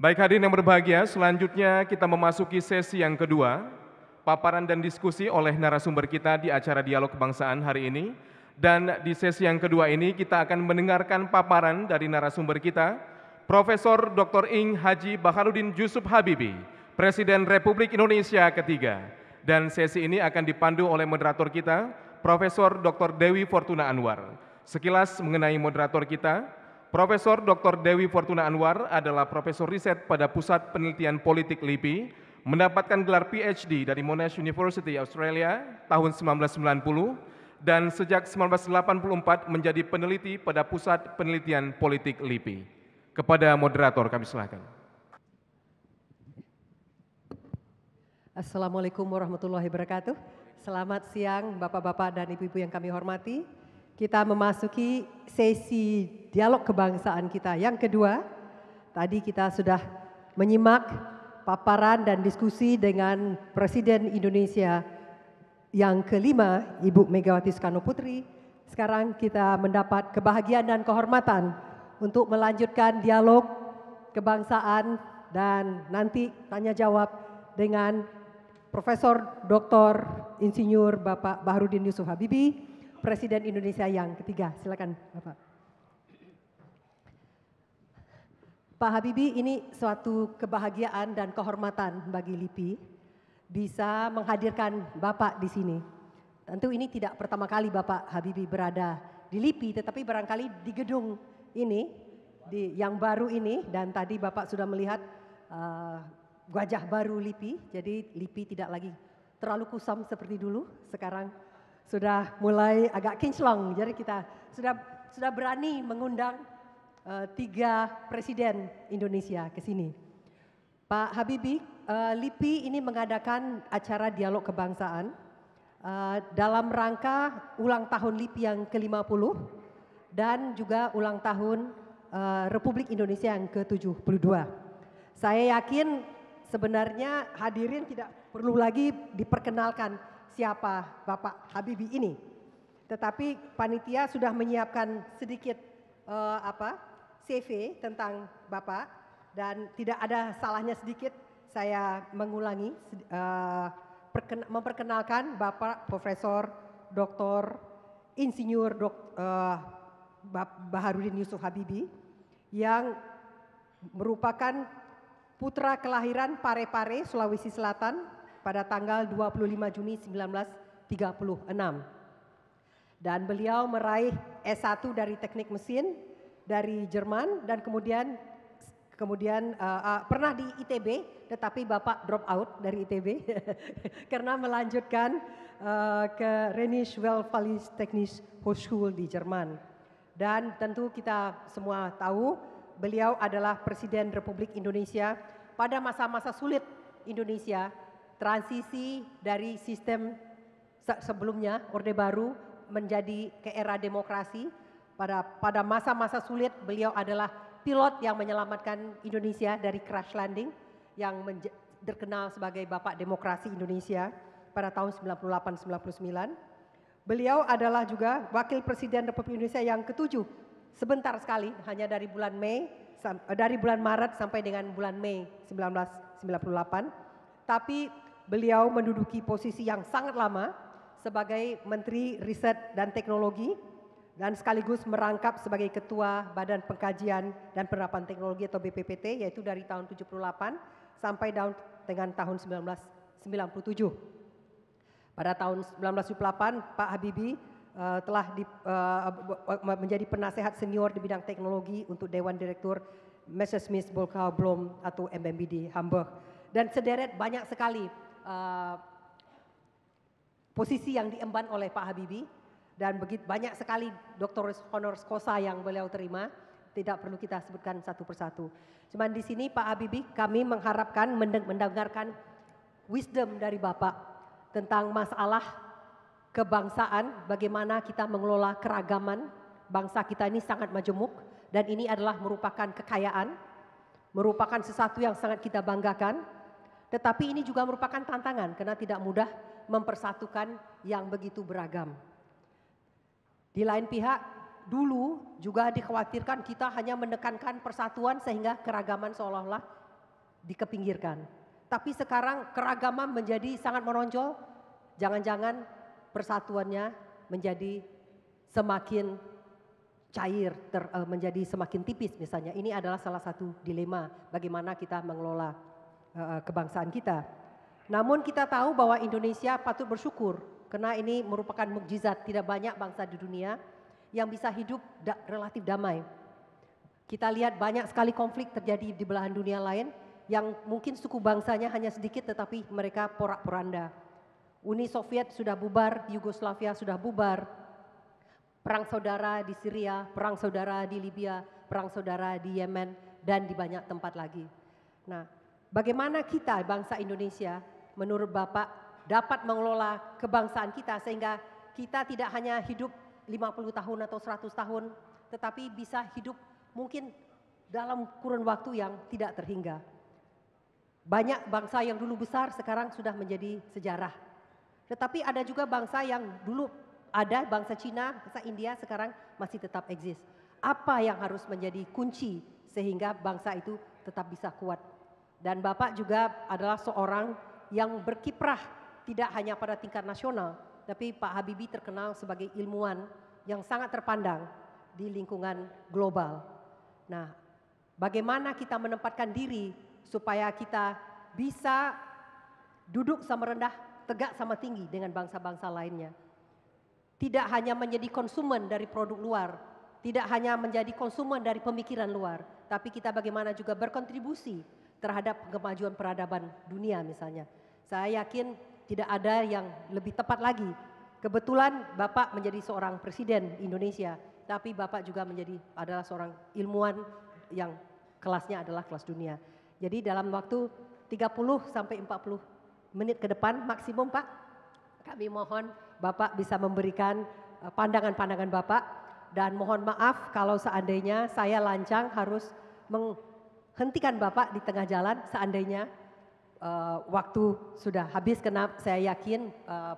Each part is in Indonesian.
Baik hadirin yang berbahagia, selanjutnya kita memasuki sesi yang kedua, paparan dan diskusi oleh narasumber kita di acara Dialog Kebangsaan hari ini. Dan di sesi yang kedua ini kita akan mendengarkan paparan dari narasumber kita, Profesor Dr. Ing Haji Baharudin Yusuf Habibi, Presiden Republik Indonesia ketiga. Dan sesi ini akan dipandu oleh moderator kita, Profesor Dr. Dewi Fortuna Anwar. Sekilas mengenai moderator kita, Profesor Dr. Dewi Fortuna Anwar adalah profesor riset pada Pusat Penelitian Politik LIPI, mendapatkan gelar PhD dari Monash University Australia tahun 1990 dan sejak 1984 menjadi peneliti pada Pusat Penelitian Politik LIPI. Kepada moderator kami silakan. Assalamualaikum warahmatullahi wabarakatuh. Selamat siang Bapak-Bapak dan Ibu-Ibu yang kami hormati. Kita memasuki sesi dialog kebangsaan kita. Yang kedua, tadi kita sudah menyimak paparan dan diskusi dengan Presiden Indonesia yang kelima, Ibu Megawati Soekarno Putri. Sekarang kita mendapat kebahagiaan dan kehormatan untuk melanjutkan dialog kebangsaan dan nanti tanya jawab dengan Profesor Dr. Insinyur Bapak Baharudin Yusuf Habibi Presiden Indonesia yang ketiga. Silakan Bapak. Pak Habibie ini suatu kebahagiaan dan kehormatan bagi LIPI bisa menghadirkan Bapak di sini. Tentu ini tidak pertama kali Bapak Habibie berada di LIPI tetapi barangkali di gedung ini di yang baru ini dan tadi Bapak sudah melihat uh, wajah baru LIPI jadi LIPI tidak lagi terlalu kusam seperti dulu sekarang sudah mulai agak kinclong. Jadi kita sudah sudah berani mengundang uh, tiga presiden Indonesia ke sini. Pak Habibie, uh, LIPI ini mengadakan acara dialog kebangsaan uh, dalam rangka ulang tahun LIPI yang ke-50 dan juga ulang tahun uh, Republik Indonesia yang ke-72. Saya yakin sebenarnya hadirin tidak perlu lagi diperkenalkan siapa Bapak Habibi ini. Tetapi panitia sudah menyiapkan sedikit uh, apa CV tentang Bapak dan tidak ada salahnya sedikit saya mengulangi uh, perken memperkenalkan Bapak Profesor Dr. Insinyur Dok, uh, Baharudin Yusuf Habibi yang merupakan putra kelahiran Parepare, -Pare, Sulawesi Selatan pada tanggal 25 Juni 1936. Dan beliau meraih S1 dari teknik mesin dari Jerman dan kemudian kemudian uh, uh, pernah di ITB tetapi Bapak drop out dari ITB karena melanjutkan uh, ke Rhenish Westfalisch Technische Hochschule di Jerman. Dan tentu kita semua tahu beliau adalah Presiden Republik Indonesia pada masa-masa sulit Indonesia transisi dari sistem sebelumnya Orde Baru menjadi ke era demokrasi. Pada pada masa-masa sulit beliau adalah pilot yang menyelamatkan Indonesia dari crash landing yang terkenal sebagai Bapak Demokrasi Indonesia pada tahun 98-99. Beliau adalah juga Wakil Presiden Republik Indonesia yang ketujuh sebentar sekali hanya dari bulan Mei dari bulan Maret sampai dengan bulan Mei 1998. Tapi beliau menduduki posisi yang sangat lama sebagai Menteri Riset dan Teknologi dan sekaligus merangkap sebagai Ketua Badan Pengkajian dan Penerapan Teknologi atau BPPT yaitu dari tahun 78 sampai tahun dengan tahun 1997. Pada tahun 1978 Pak Habibie uh, telah di, uh, menjadi penasehat senior di bidang teknologi untuk Dewan Direktur Messerschmitt Bolkau Blom atau MMBD Hamburg. Dan sederet banyak sekali Eh, posisi yang diemban oleh Pak Habibie dan begitu banyak sekali doktor honoris causa yang beliau terima tidak perlu kita sebutkan satu persatu. Cuman di sini Pak Habibie kami mengharapkan mendengarkan wisdom dari Bapak tentang masalah kebangsaan, bagaimana kita mengelola keragaman. Bangsa kita ini sangat majemuk dan ini adalah merupakan kekayaan, merupakan sesuatu yang sangat kita banggakan tetapi ini juga merupakan tantangan karena tidak mudah mempersatukan yang begitu beragam. Di lain pihak, dulu juga dikhawatirkan kita hanya menekankan persatuan sehingga keragaman seolah-olah dikepinggirkan. Tapi sekarang keragaman menjadi sangat menonjol, jangan-jangan persatuannya menjadi semakin cair, ter, eh, menjadi semakin tipis misalnya. Ini adalah salah satu dilema bagaimana kita mengelola Eh, kebangsaan kita. Namun kita tahu bahwa Indonesia patut bersyukur karena ini merupakan mukjizat tidak banyak bangsa di dunia yang bisa hidup da relatif damai. Kita lihat banyak sekali konflik terjadi di belahan dunia lain yang mungkin suku bangsanya hanya sedikit tetapi mereka porak-poranda. Uni Soviet sudah bubar, Yugoslavia sudah bubar. Perang saudara di Syria, perang saudara di Libya, perang saudara di Yemen dan di banyak tempat lagi. Nah, Bagaimana kita bangsa Indonesia menurut Bapak dapat mengelola kebangsaan kita sehingga kita tidak hanya hidup 50 tahun atau 100 tahun tetapi bisa hidup mungkin dalam kurun waktu yang tidak terhingga. Banyak bangsa yang dulu besar sekarang sudah menjadi sejarah. Tetapi ada juga bangsa yang dulu ada bangsa Cina, bangsa India sekarang masih tetap eksis. Apa yang harus menjadi kunci sehingga bangsa itu tetap bisa kuat dan Bapak juga adalah seorang yang berkiprah tidak hanya pada tingkat nasional, tapi Pak Habibie terkenal sebagai ilmuwan yang sangat terpandang di lingkungan global. Nah, bagaimana kita menempatkan diri supaya kita bisa duduk sama rendah, tegak sama tinggi dengan bangsa-bangsa lainnya. Tidak hanya menjadi konsumen dari produk luar, tidak hanya menjadi konsumen dari pemikiran luar, tapi kita bagaimana juga berkontribusi terhadap kemajuan peradaban dunia misalnya. Saya yakin tidak ada yang lebih tepat lagi. Kebetulan Bapak menjadi seorang presiden Indonesia, tapi Bapak juga menjadi adalah seorang ilmuwan yang kelasnya adalah kelas dunia. Jadi dalam waktu 30 sampai 40 menit ke depan maksimum Pak, kami mohon Bapak bisa memberikan eh, pandangan-pandangan Bapak dan mohon maaf kalau seandainya saya lancang harus hentikan Bapak di tengah jalan seandainya uh, waktu sudah habis kenapa saya yakin uh,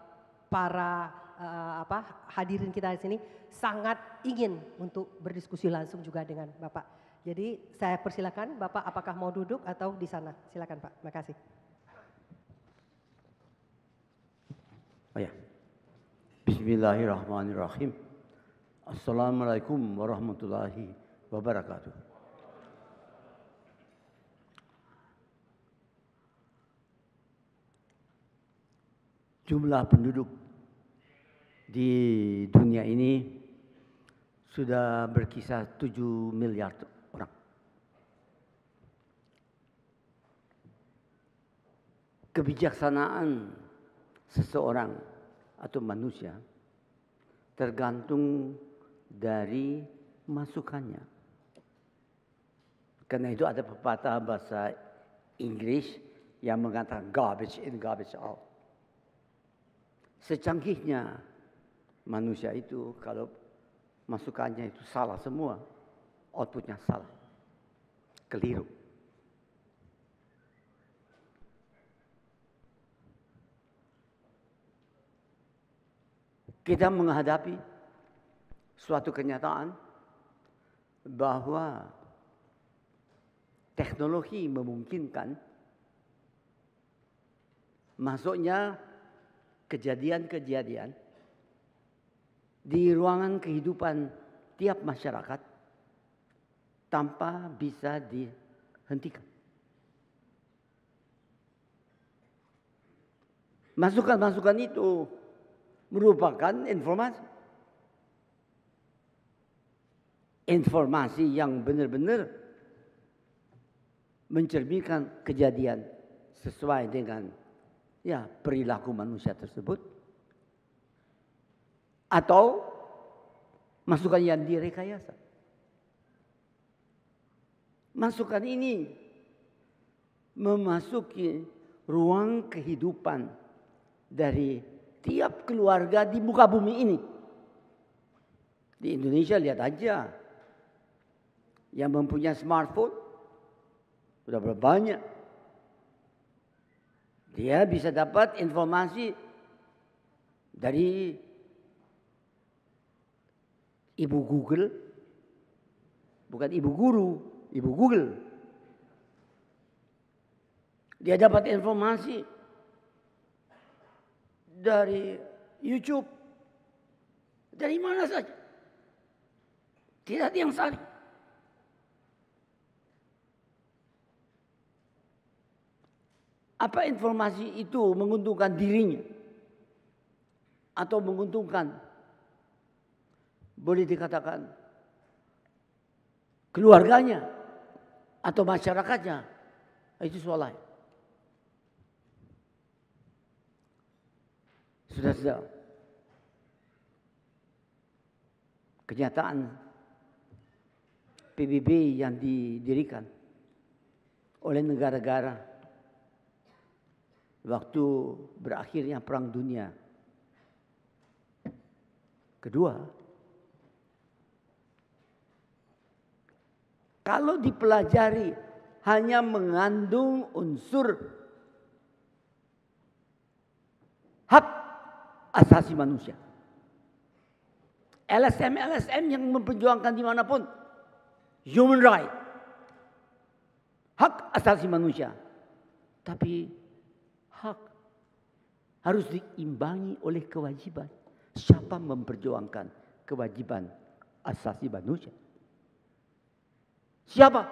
para uh, apa hadirin kita di sini sangat ingin untuk berdiskusi langsung juga dengan Bapak. Jadi saya persilakan Bapak apakah mau duduk atau di sana? Silakan Pak. terima Oh ya. Bismillahirrahmanirrahim. Assalamualaikum warahmatullahi wabarakatuh. jumlah penduduk di dunia ini sudah berkisar 7 miliar orang. Kebijaksanaan seseorang atau manusia tergantung dari masukannya. Karena itu ada pepatah bahasa Inggris yang mengatakan garbage in, garbage out. Secanggihnya manusia itu kalau masukannya itu salah semua, outputnya salah, keliru. Kita menghadapi suatu kenyataan bahwa teknologi memungkinkan masuknya kejadian-kejadian di ruangan kehidupan tiap masyarakat tanpa bisa dihentikan. Masukan-masukan itu merupakan informasi. Informasi yang benar-benar mencerminkan kejadian sesuai dengan ya perilaku manusia tersebut atau masukan yang direkayasa. Masukan ini memasuki ruang kehidupan dari tiap keluarga di muka bumi ini. Di Indonesia lihat aja yang mempunyai smartphone sudah berbanyak dia bisa dapat informasi dari ibu Google, bukan ibu guru, ibu Google. Dia dapat informasi dari YouTube, dari mana saja. Tidak ada yang saling. Apa informasi itu menguntungkan dirinya? Atau menguntungkan? Boleh dikatakan keluarganya atau masyarakatnya. Itu soal lain. Sudah-sudah. Kenyataan PBB yang didirikan oleh negara-negara waktu berakhirnya perang dunia. Kedua, kalau dipelajari hanya mengandung unsur hak asasi manusia. LSM-LSM yang memperjuangkan dimanapun. Human right. Hak asasi manusia. Tapi harus diimbangi oleh kewajiban. Siapa memperjuangkan kewajiban asasi manusia? Siapa?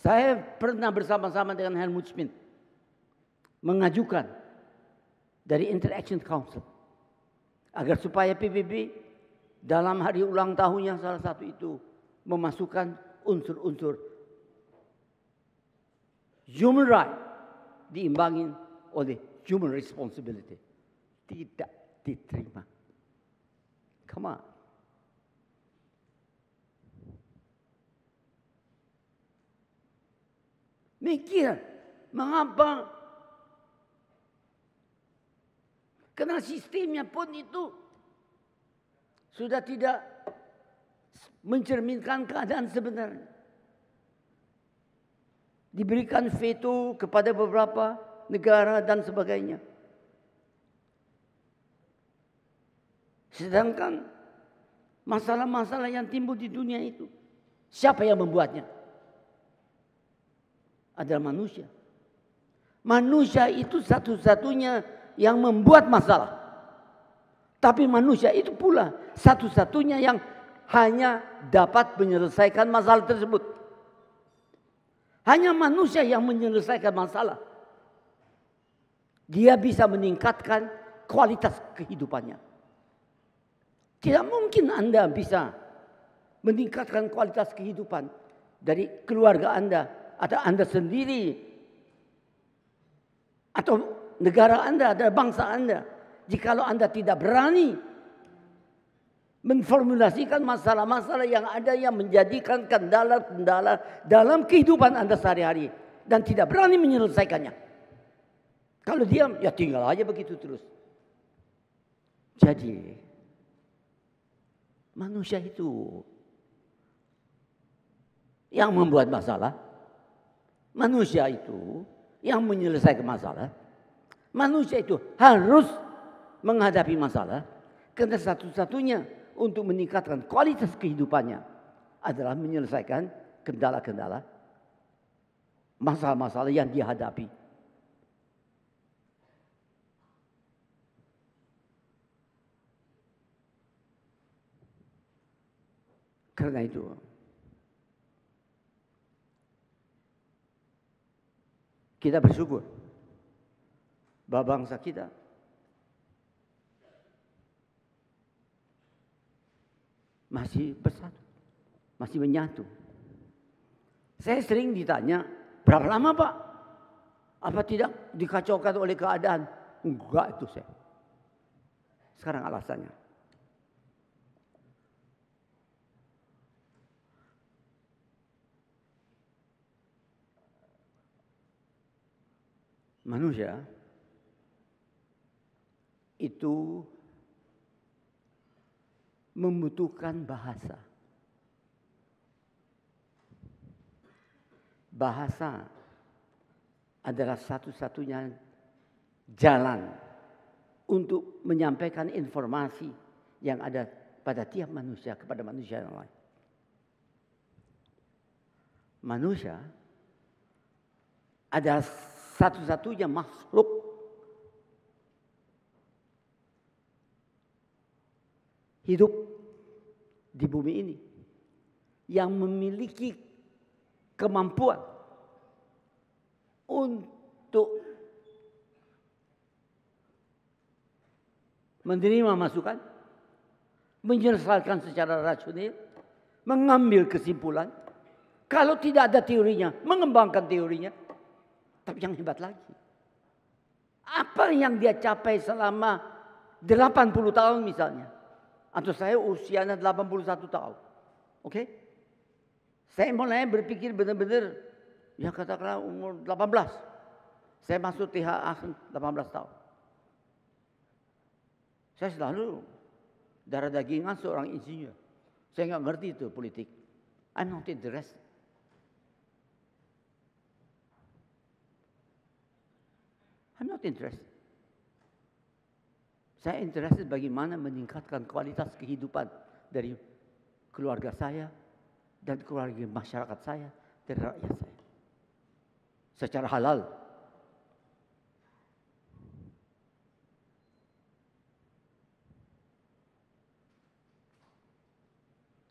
Saya pernah bersama-sama dengan Helmut Schmidt mengajukan dari Interaction Council agar supaya PBB dalam hari ulang tahunnya salah satu itu memasukkan unsur-unsur human right diimbangin oleh human responsibility. Tidak diterima. Come on. Mikir, mengapa? Karena sistemnya pun itu sudah tidak mencerminkan keadaan sebenarnya diberikan veto kepada beberapa negara dan sebagainya. Sedangkan masalah-masalah yang timbul di dunia itu, siapa yang membuatnya? Adalah manusia. Manusia itu satu-satunya yang membuat masalah. Tapi manusia itu pula satu-satunya yang hanya dapat menyelesaikan masalah tersebut. Hanya manusia yang menyelesaikan masalah. Dia bisa meningkatkan kualitas kehidupannya. Tidak mungkin Anda bisa meningkatkan kualitas kehidupan dari keluarga Anda atau Anda sendiri atau negara Anda, atau bangsa Anda. Jikalau Anda tidak berani menformulasikan masalah-masalah yang ada yang menjadikan kendala-kendala dalam kehidupan Anda sehari-hari dan tidak berani menyelesaikannya. Kalau diam, ya tinggal aja begitu terus. Jadi, manusia itu yang membuat masalah, manusia itu yang menyelesaikan masalah, manusia itu harus menghadapi masalah karena satu-satunya untuk meningkatkan kualitas kehidupannya adalah menyelesaikan kendala-kendala masalah-masalah yang dihadapi. Karena itu, kita bersyukur bahwa bangsa kita masih bersatu, masih menyatu. Saya sering ditanya, berapa lama Pak? Apa tidak dikacaukan oleh keadaan? Enggak itu saya. Sekarang alasannya. Manusia itu membutuhkan bahasa. Bahasa adalah satu-satunya jalan untuk menyampaikan informasi yang ada pada tiap manusia kepada manusia yang lain. Manusia adalah satu-satunya makhluk hidup di bumi ini yang memiliki kemampuan untuk menerima masukan, menyelesaikan secara rasional, mengambil kesimpulan. Kalau tidak ada teorinya, mengembangkan teorinya. Tapi yang hebat lagi, apa yang dia capai selama 80 tahun misalnya. Atau saya usianya 81 tahun. Oke? Okay? Saya mulai berpikir benar-benar ya katakanlah umur 18. Saya masuk THA 18 tahun. Saya selalu darah dagingan seorang insinyur. Saya nggak ngerti itu politik. I'm not interested. I'm not interested. Saya interested bagaimana meningkatkan kualitas kehidupan dari keluarga saya dan keluarga masyarakat saya terhadap rakyat saya. Secara halal.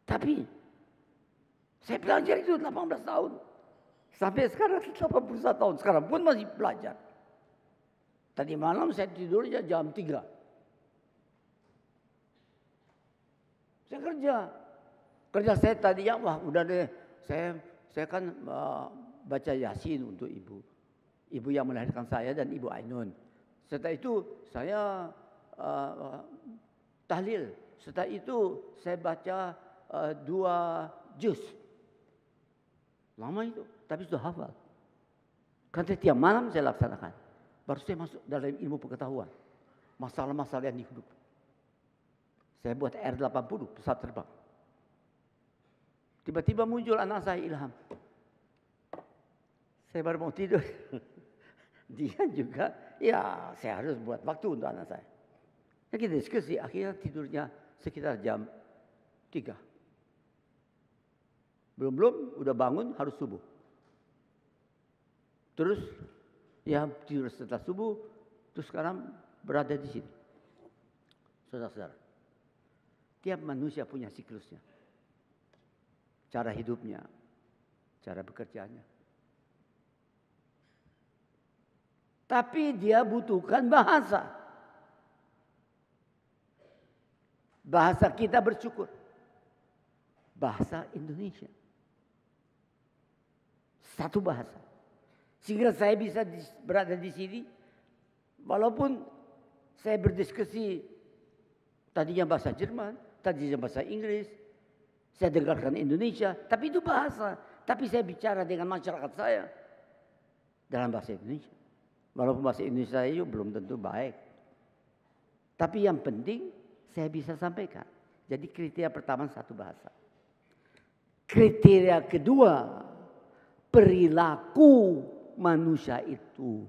Tapi saya belajar itu 18 tahun. Sampai sekarang 81 tahun. Sekarang pun masih belajar. Tadi malam saya tidurnya jam 3. Saya kerja. Kerja saya tadi ya wah udah deh. Saya saya kan uh, baca Yasin untuk ibu. Ibu yang melahirkan saya dan ibu Ainun. Setelah itu saya uh, tahlil. Setelah itu saya baca uh, dua juz. Lama itu, tapi sudah hafal. Kan setiap malam saya laksanakan. Baru saya masuk dalam ilmu pengetahuan. Masalah-masalah yang dihidup. Saya buat R80 pesawat terbang. Tiba-tiba muncul anak saya Ilham. Saya baru mau tidur. Dia juga, ya saya harus buat waktu untuk anak saya. Ya, kita diskusi, akhirnya tidurnya sekitar jam 3. Belum-belum, udah bangun harus subuh. Terus, ya tidur setelah subuh, terus sekarang berada di sini. Saudara-saudara. Tiap manusia punya siklusnya. Cara hidupnya, cara bekerjanya. Tapi dia butuhkan bahasa. Bahasa kita bersyukur. Bahasa Indonesia. Satu bahasa. Sehingga saya bisa berada di sini. Walaupun saya berdiskusi tadinya bahasa Jerman, tadi bahasa Inggris, saya dengarkan Indonesia, tapi itu bahasa. Tapi saya bicara dengan masyarakat saya dalam bahasa Indonesia. Walaupun bahasa Indonesia itu belum tentu baik. Tapi yang penting saya bisa sampaikan. Jadi kriteria pertama satu bahasa. Kriteria kedua perilaku manusia itu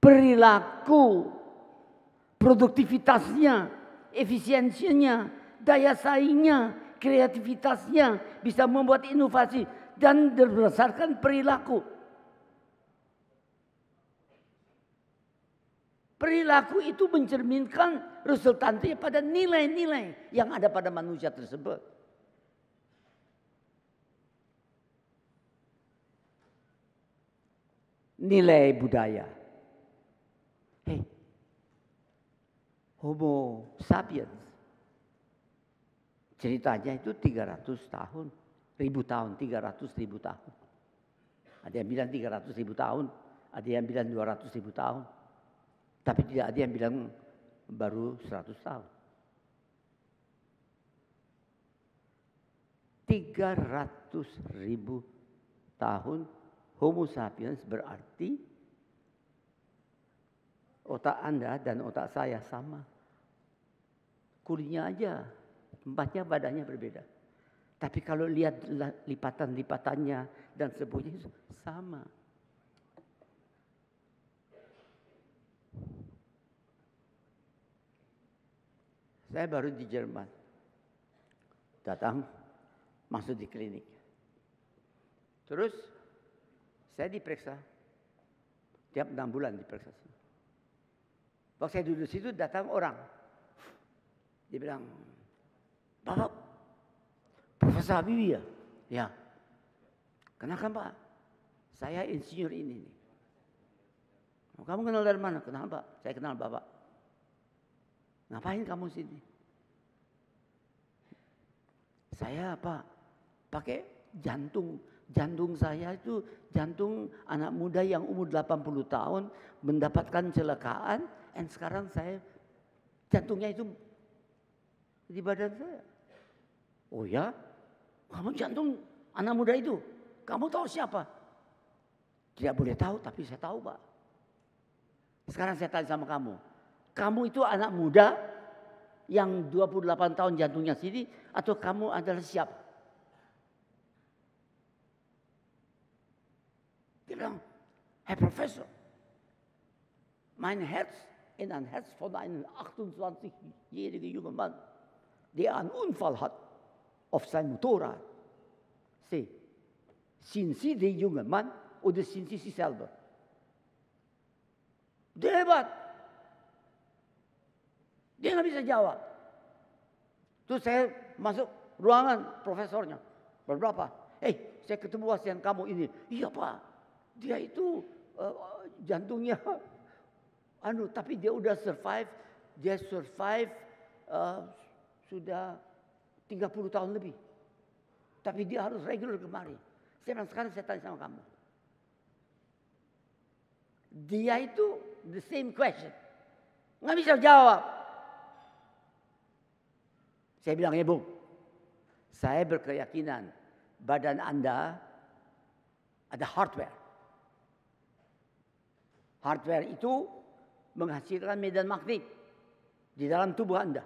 perilaku, produktivitasnya, efisiensinya, daya saingnya, kreativitasnya bisa membuat inovasi dan berdasarkan perilaku. Perilaku itu mencerminkan resultante pada nilai-nilai yang ada pada manusia tersebut. Nilai budaya. Homo sapiens. Ceritanya itu 300 tahun, ribu tahun, 300 ribu tahun. Ada yang bilang 300 ribu tahun, ada yang bilang 200 ribu tahun. Tapi tidak ada yang bilang baru 100 tahun. 300 ribu tahun Homo sapiens berarti Otak Anda dan otak saya sama. Kulinya aja, tempatnya badannya berbeda. Tapi kalau lihat lipatan-lipatannya dan sebagainya sama. Saya baru di Jerman. Datang masuk di klinik. Terus saya diperiksa. Tiap enam bulan diperiksa. Waktu saya duduk situ datang orang. Dia bilang, Bapak, Profesor Habibie ya? Ya. Kenapa Pak? Saya insinyur ini. Nih. Oh, kamu kenal dari mana? Kenapa? Saya kenal Bapak. Ngapain kamu sini? Saya apa? Pakai jantung. Jantung saya itu jantung anak muda yang umur 80 tahun mendapatkan celakaan and sekarang saya jantungnya itu di badan saya. Oh ya, kamu jantung anak muda itu, kamu tahu siapa? Tidak boleh tahu, tapi saya tahu, Pak. Sekarang saya tanya sama kamu, kamu itu anak muda yang 28 tahun jantungnya sini atau kamu adalah siapa? Dia bilang, hey profesor, mein Herz in ein Herz von einem 28-jährigen jungen Mann, der einen Unfall hat auf sein Motorrad. Sie, sind Sie der junge Mann oder sind Sie sich selber? Debat. Dia nggak bisa jawab. Terus saya masuk ruangan profesornya. berapa? Eh, hey, saya ketemu pasien kamu ini. Iya pak, dia itu uh, jantungnya anu tapi dia udah survive, dia survive uh, sudah 30 tahun lebih. Tapi dia harus regular kemari. Saya bilang sekarang saya tanya sama kamu. Dia itu the same question. Nggak bisa jawab. Saya bilang, ya bu, saya berkeyakinan badan Anda ada hardware. Hardware itu menghasilkan medan magnet di dalam tubuh Anda.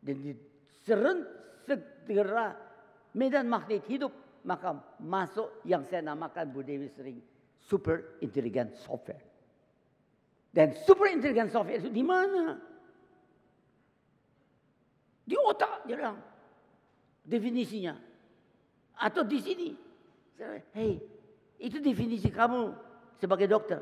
Dan seren segera medan magnet hidup maka masuk yang saya namakan Bu Dewi sering super intelligent software. Dan super intelligent software itu di mana? Di otak dia bilang. Definisinya. Atau di sini. Hei, itu definisi kamu sebagai dokter.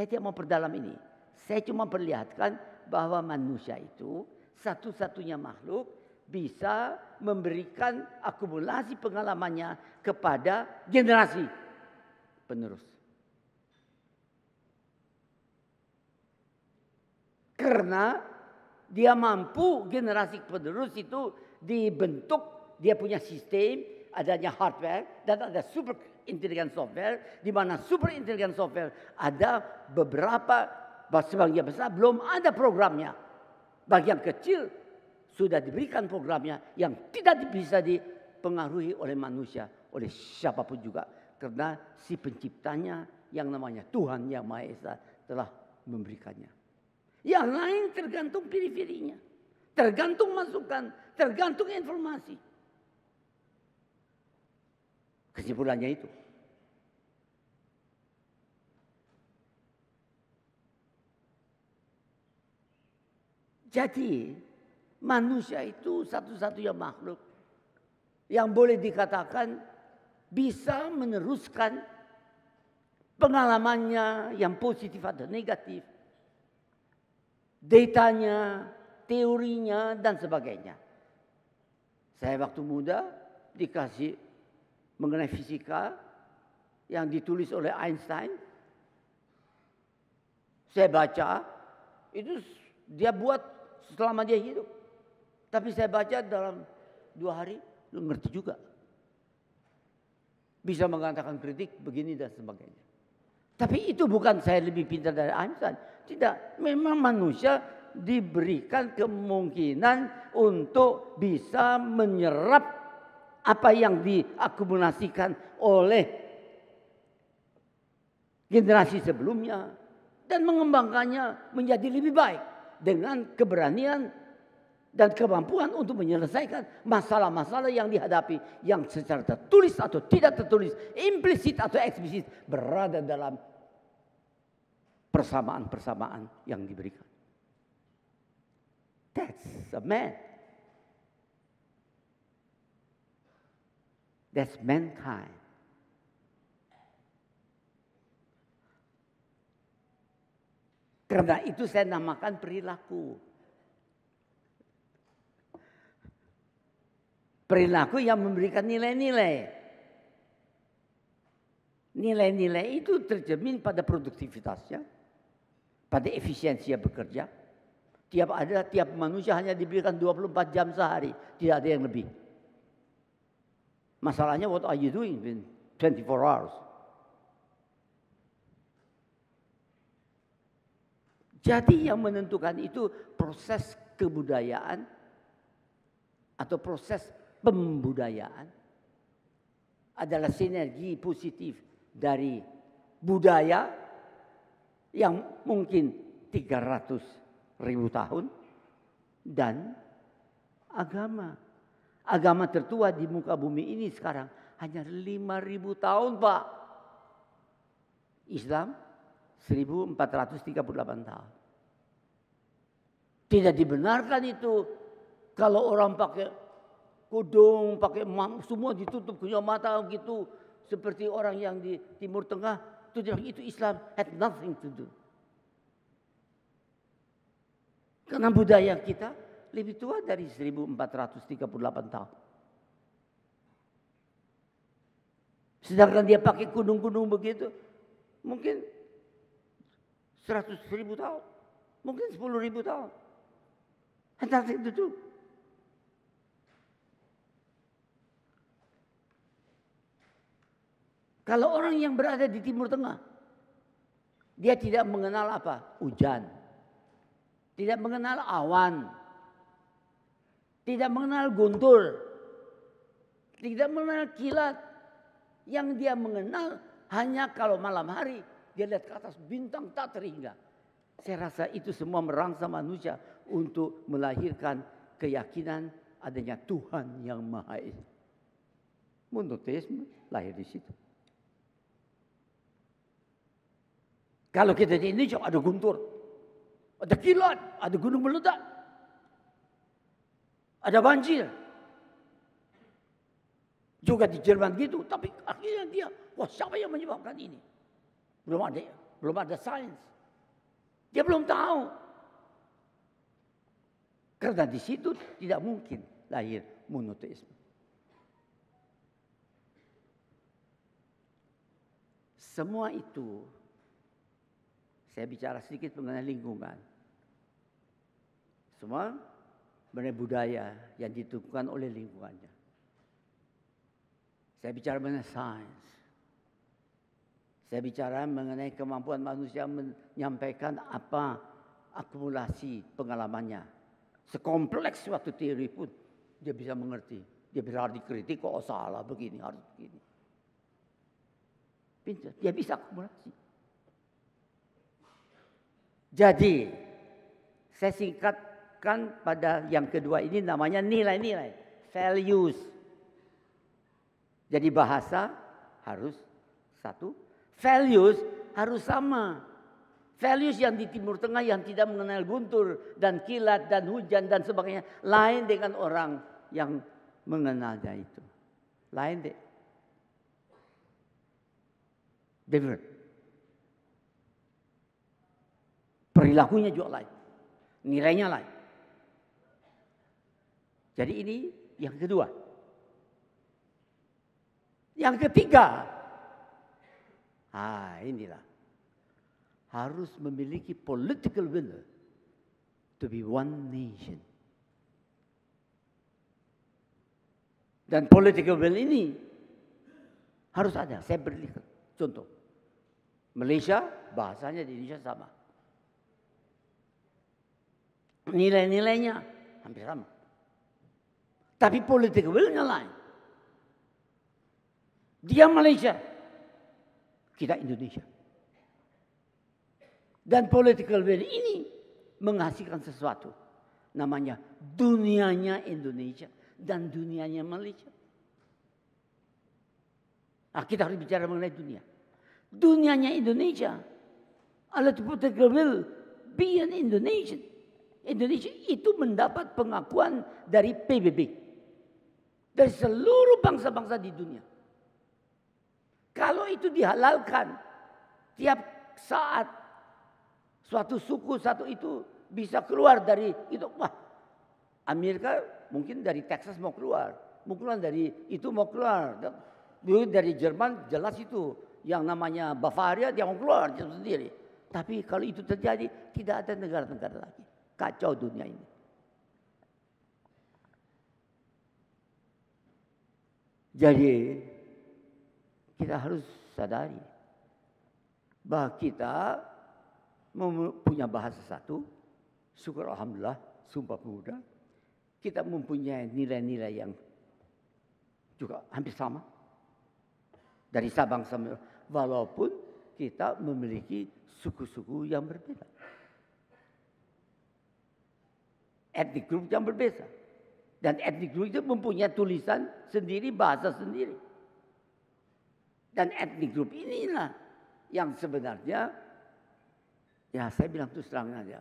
Saya tidak mau perdalam ini. Saya cuma perlihatkan bahwa manusia itu satu-satunya makhluk bisa memberikan akumulasi pengalamannya kepada generasi penerus. Karena dia mampu generasi penerus itu dibentuk, dia punya sistem, adanya hardware dan ada super intelijen software, di mana super intelijen software ada beberapa, sebagian besar belum ada programnya. Bagian kecil sudah diberikan programnya yang tidak bisa dipengaruhi oleh manusia, oleh siapapun juga. Karena si penciptanya yang namanya Tuhan Yang Maha Esa telah memberikannya. Yang lain tergantung pilih-pilihnya. Tergantung masukan, tergantung informasi. Kesimpulannya itu. Jadi manusia itu satu-satunya makhluk yang boleh dikatakan bisa meneruskan pengalamannya yang positif atau negatif, datanya, teorinya dan sebagainya. Saya waktu muda dikasih mengenai fisika yang ditulis oleh Einstein. Saya baca, itu dia buat selama dia hidup. Tapi saya baca dalam dua hari, lu ngerti juga. Bisa mengatakan kritik begini dan sebagainya. Tapi itu bukan saya lebih pintar dari Einstein. Tidak, memang manusia diberikan kemungkinan untuk bisa menyerap apa yang diakumulasikan oleh generasi sebelumnya dan mengembangkannya menjadi lebih baik dengan keberanian dan kemampuan untuk menyelesaikan masalah-masalah yang dihadapi yang secara tertulis atau tidak tertulis, implisit atau eksplisit berada dalam persamaan-persamaan yang diberikan. That's a man. That's mankind. Karena itu saya namakan perilaku. Perilaku yang memberikan nilai-nilai. Nilai-nilai itu terjamin pada produktivitasnya, pada efisiensi yang bekerja. Tiap ada tiap manusia hanya diberikan 24 jam sehari, tidak ada yang lebih. Masalahnya what are you doing in 24 hours? Jadi yang menentukan itu proses kebudayaan atau proses pembudayaan adalah sinergi positif dari budaya yang mungkin 300 ribu tahun dan agama agama tertua di muka bumi ini sekarang hanya 5000 tahun, Pak. Islam 1438 tahun. Tidak dibenarkan itu. Kalau orang pakai kudung, pakai semua ditutup punya mata gitu. Seperti orang yang di Timur Tengah, itu itu Islam had nothing to do. Karena budaya kita lebih tua dari 1438 tahun. Sedangkan dia pakai gunung-gunung begitu, mungkin 100 ribu tahun, mungkin 10 ribu tahun. entah itu tuh. Kalau orang yang berada di Timur Tengah, dia tidak mengenal apa? Hujan. Tidak mengenal awan. Tidak mengenal guntur. Tidak mengenal kilat. Yang dia mengenal hanya kalau malam hari dia lihat ke atas bintang tak terhingga. Saya rasa itu semua merangsang manusia untuk melahirkan keyakinan adanya Tuhan yang Maha Esa. Monoteisme lahir di situ. Kalau kita di Indonesia ada guntur, ada kilat, ada gunung meledak, ada banjir. Juga di Jerman gitu, tapi akhirnya dia, wah siapa yang menyebabkan ini? Belum ada, belum ada sains. Dia belum tahu. Karena di situ tidak mungkin lahir monoteisme. Semua itu saya bicara sedikit mengenai lingkungan. Semua mengenai budaya yang ditentukan oleh lingkungannya. Saya bicara mengenai sains. Saya bicara mengenai kemampuan manusia menyampaikan apa akumulasi pengalamannya. Sekompleks suatu teori pun dia bisa mengerti. Dia bisa dikritik kok oh, salah begini harus begini. Pintar. Dia bisa akumulasi. Jadi saya singkat kan pada yang kedua ini namanya nilai-nilai, values. Jadi bahasa harus satu, values harus sama. Values yang di Timur Tengah yang tidak mengenal guntur dan kilat dan hujan dan sebagainya lain dengan orang yang mengenalnya itu. Lain deh. Different. Perilakunya juga lain. Nilainya lain. Jadi ini yang kedua. Yang ketiga, ah inilah harus memiliki political will to be one nation. Dan political will ini harus ada. Saya beri contoh. Malaysia bahasanya di Indonesia sama. Nilai-nilainya hampir sama. Tapi politik willnya lain. Dia Malaysia. Kita Indonesia. Dan political will ini menghasilkan sesuatu. Namanya dunianya Indonesia dan dunianya Malaysia. Nah, kita harus bicara mengenai dunia. Dunianya Indonesia. Alat political will be an Indonesian. Indonesia itu mendapat pengakuan dari PBB dari seluruh bangsa-bangsa di dunia. Kalau itu dihalalkan tiap saat suatu suku satu itu bisa keluar dari itu wah Amerika mungkin dari Texas mau keluar, mungkin dari itu mau keluar. Dulu dari Jerman jelas itu yang namanya Bavaria dia mau keluar sendiri. Tapi kalau itu terjadi tidak ada negara-negara lagi. Kacau dunia ini. Jadi kita harus sadari bahwa kita mempunyai bahasa satu, syukur alhamdulillah, sumpah pemuda. Kita mempunyai nilai-nilai yang juga hampir sama. Dari Sabang sampai walaupun kita memiliki suku-suku yang berbeda. Etnik grup yang berbeda. Dan etnik group itu mempunyai tulisan sendiri, bahasa sendiri. Dan etnik grup inilah yang sebenarnya, ya saya bilang itu serang aja.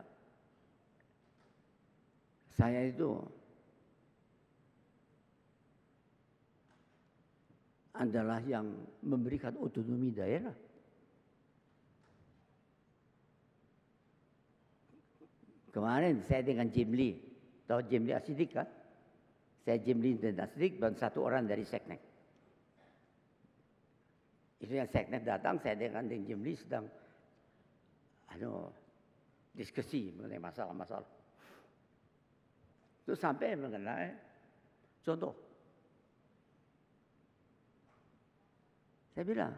Saya itu adalah yang memberikan otonomi daerah. Kemarin saya dengan Jim Jimli, tahu Lee Asidik kan? Saya Jimli dan Nasrik dan satu orang dari Seknek. Itu yang Seknek datang, saya dengan Deng Jimli sedang anu, diskusi mengenai masalah-masalah. Itu sampai mengenai contoh. Saya bilang,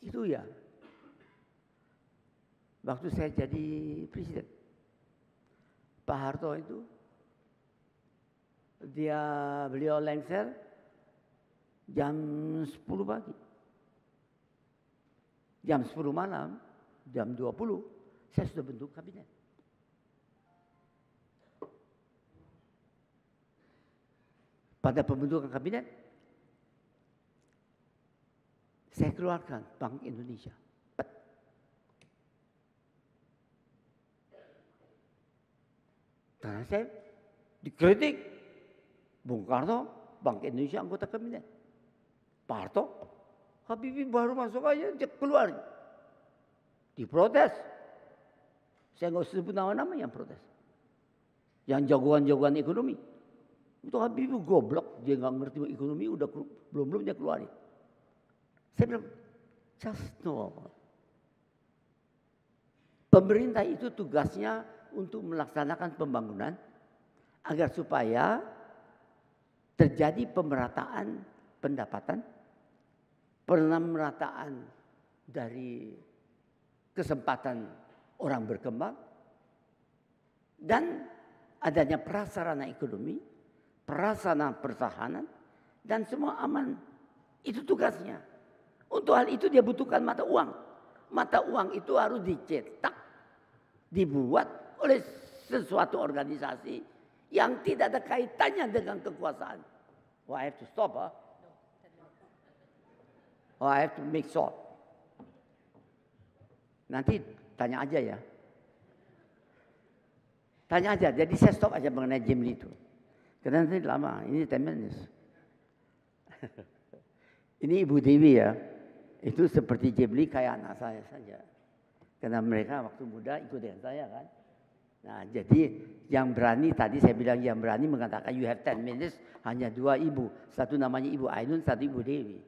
itu ya waktu saya jadi presiden Pak Harto itu dia beliau lengser jam 10 pagi. Jam 10 malam, jam 20 saya sudah bentuk kabinet. Pada pembentukan kabinet saya keluarkan Bank Indonesia. karena saya dikritik Bung Karno, Bank Indonesia anggota kabinet. Parto, Habibie baru masuk aja dia keluar. Diprotes. Saya nggak usah sebut nama-nama yang protes. Yang jagoan-jagoan ekonomi. Itu Habibie goblok, dia nggak ngerti ekonomi, udah belum belum dia keluar, Saya bilang, just normal. Pemerintah itu tugasnya untuk melaksanakan pembangunan agar supaya terjadi pemerataan pendapatan, pemerataan dari kesempatan orang berkembang, dan adanya prasarana ekonomi, prasarana pertahanan, dan semua aman. Itu tugasnya. Untuk hal itu dia butuhkan mata uang. Mata uang itu harus dicetak, dibuat oleh sesuatu organisasi yang tidak ada kaitannya dengan kekuasaan. Oh, I have to stop, huh? Oh, I have to make sure. Nanti tanya aja ya. Tanya aja, jadi saya stop aja mengenai Lee itu. Karena nanti lama, ini 10 minutes. ini Ibu Dewi ya, itu seperti Lee kayak anak saya saja. Karena mereka waktu muda ikut dengan saya kan. Nah, jadi yang berani tadi saya bilang yang berani mengatakan you have 10 minutes hanya dua ibu. Satu namanya Ibu Ainun, satu Ibu Dewi.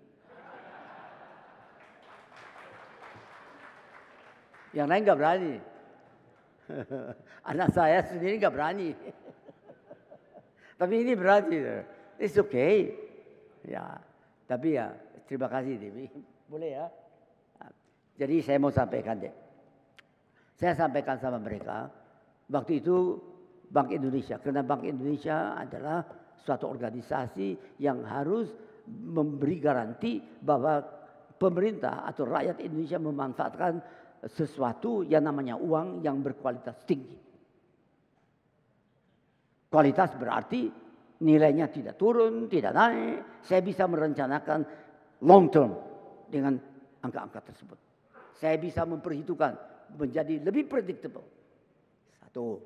Yang lain nggak berani. Anak saya sendiri nggak berani. tapi ini berani. It's okay. Ya, tapi ya terima kasih Dewi. Boleh ya? Jadi saya mau sampaikan deh. Saya sampaikan sama mereka Waktu itu Bank Indonesia. Karena Bank Indonesia adalah suatu organisasi yang harus memberi garansi bahwa pemerintah atau rakyat Indonesia memanfaatkan sesuatu yang namanya uang yang berkualitas tinggi. Kualitas berarti nilainya tidak turun, tidak naik. Saya bisa merencanakan long term dengan angka-angka tersebut. Saya bisa memperhitungkan menjadi lebih predictable Tuh,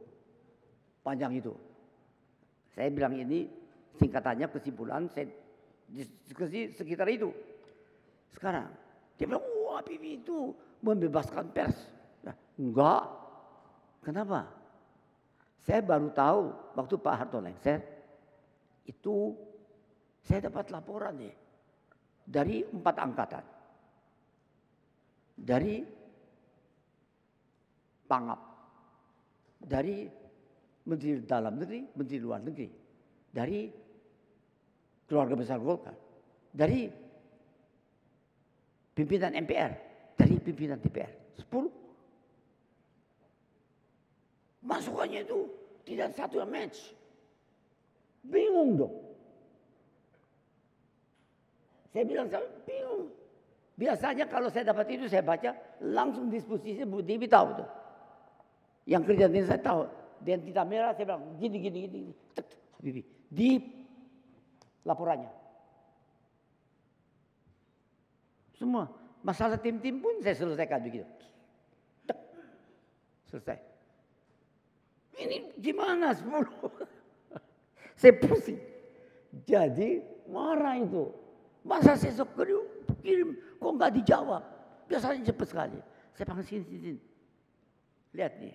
panjang itu. Saya bilang ini singkatannya kesimpulan saya diskusi sekitar itu. Sekarang dia bilang, wah Habibie itu membebaskan pers. Nah, enggak. Kenapa? Saya baru tahu waktu Pak Harto lengser itu saya dapat laporan nih dari empat angkatan dari Pangap, dari Menteri Dalam Negeri, Menteri Luar Negeri, dari keluarga besar Golkar, dari pimpinan MPR, dari pimpinan DPR. Sepuluh. Masukannya itu tidak satu yang match. Bingung dong. Saya bilang, saya bingung. Biasanya kalau saya dapat itu saya baca, langsung disposisi Bu Dewi tahu tuh. Yang kerja di saya tahu. Dan merah saya bilang gini gini gini. gini. Di laporannya. Semua. Masalah tim-tim pun saya selesaikan begitu. Tuk. Selesai. Ini gimana sepuluh saya pusing. Jadi marah itu. Masa sesok kirim kok nggak dijawab? Biasanya cepat sekali. Saya panggil sini, sini. Lihat nih.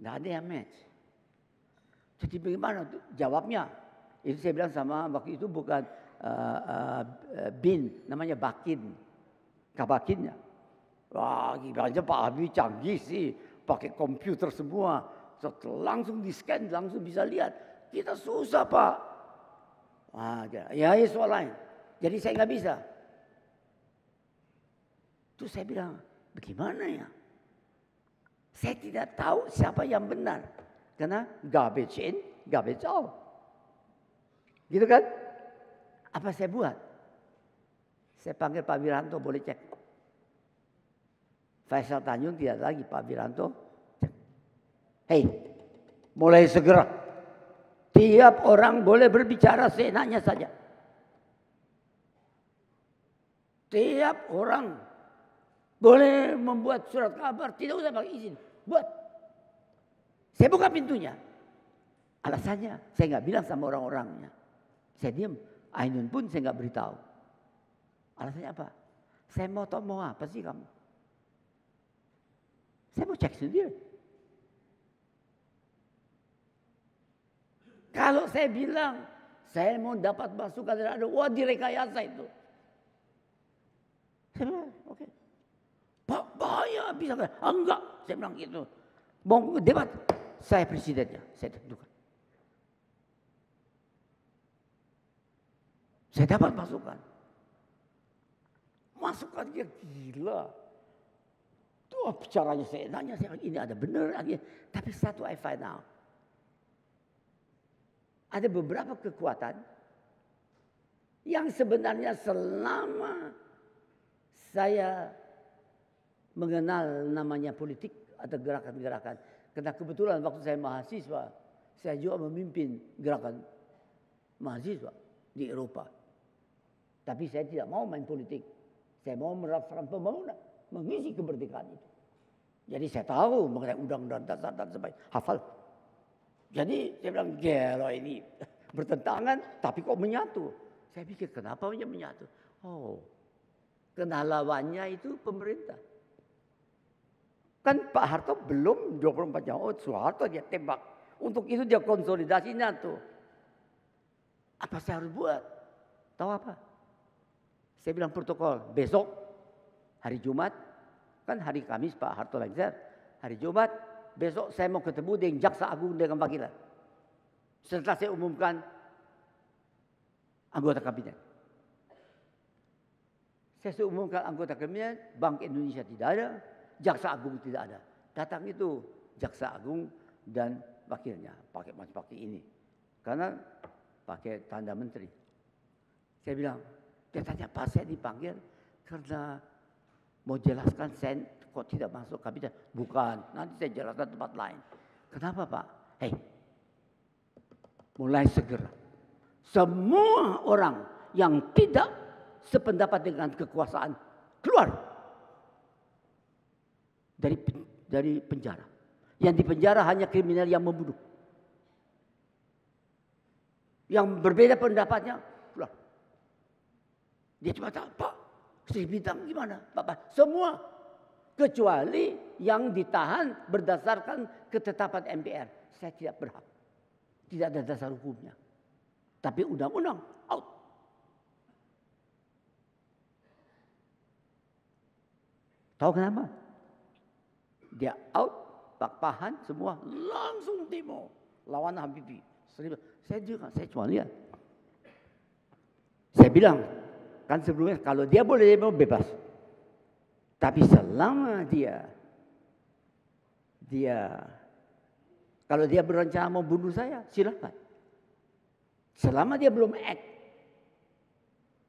Nggak ada yang match. Jadi bagaimana tuh? jawabnya? Itu saya bilang sama waktu itu bukan uh, uh, bin, namanya bakin. Kabakinnya. Wah, gimana Pak Abi canggih sih. Pakai komputer semua. Langsung di scan, langsung bisa lihat. Kita susah Pak. Wah, ya, ya soal lain. Jadi saya nggak bisa. Terus saya bilang, bagaimana ya? Saya tidak tahu siapa yang benar. Karena garbage in, garbage out. Gitu kan? Apa saya buat? Saya panggil Pak Wiranto, boleh cek. Faisal Tanjung tidak lagi, Pak Wiranto. Hei, mulai segera. Tiap orang boleh berbicara seenaknya saja. Tiap orang boleh membuat surat kabar, tidak usah pakai izin. Buat. Saya buka pintunya. Alasannya, saya nggak bilang sama orang-orangnya. Saya diam. Ainun pun saya nggak beritahu. Alasannya apa? Saya mau tahu mau apa sih kamu? Saya mau cek sendiri. Kalau saya bilang, saya mau dapat masukan dari ada, wah direkayasa itu. Saya bilang, oke. Okay. Oh ya bisa. Ah, enggak, saya bilang gitu. Mau debat, saya presidennya, saya tentukan. Saya dapat masukan. Masukan dia gila. Tuh caranya saya nanya, saya ini ada benar lagi. Tapi satu I find out. Ada beberapa kekuatan yang sebenarnya selama saya mengenal namanya politik atau gerakan-gerakan. Karena kebetulan waktu saya mahasiswa, saya juga memimpin gerakan mahasiswa di Eropa. Tapi saya tidak mau main politik. Saya mau merasakan pembangunan, mengisi kemerdekaan itu. Jadi saya tahu mengenai undang-undang dasar dan sebagainya, hafal. Jadi saya bilang, gelo ini bertentangan tapi kok menyatu. Saya pikir kenapa menyatu? Oh, kenalawannya itu pemerintah. Kan Pak Harto belum 24 jam. Oh Soeharto dia tembak. Untuk itu dia konsolidasinya tuh. Apa saya harus buat? Tahu apa? Saya bilang protokol. Besok hari Jumat. Kan hari Kamis Pak Harto lagi. Hari Jumat. Besok saya mau ketemu dengan Jaksa Agung dengan Gila. Setelah saya umumkan anggota kabinet. Saya seumumkan anggota kabinet, Bank Indonesia tidak ada, jaksa agung tidak ada. Datang itu jaksa agung dan wakilnya pakai macam pakai ini. Karena pakai tanda menteri. Saya bilang, katanya Pak saya dipanggil karena mau jelaskan saya kok tidak masuk kabinet. Bukan, nanti saya jelaskan tempat lain. Kenapa Pak? Hei, mulai segera. Semua orang yang tidak sependapat dengan kekuasaan keluar dari penjara. Yang di penjara hanya kriminal yang membunuh. Yang berbeda pendapatnya pulang. Dia cuma tahu, Pak, Sri Bintang gimana? Bapak, semua. Kecuali yang ditahan berdasarkan ketetapan MPR. Saya tidak berhak. Tidak ada dasar hukumnya. Tapi undang-undang out. Tahu kenapa? Dia out, Pak Pahan semua langsung demo lawan Habibie. Seribu. Saya juga, saya cuma lihat. Saya bilang, kan sebelumnya kalau dia boleh demo bebas. Tapi selama dia dia kalau dia berencana mau bunuh saya, silakan. Selama dia belum act,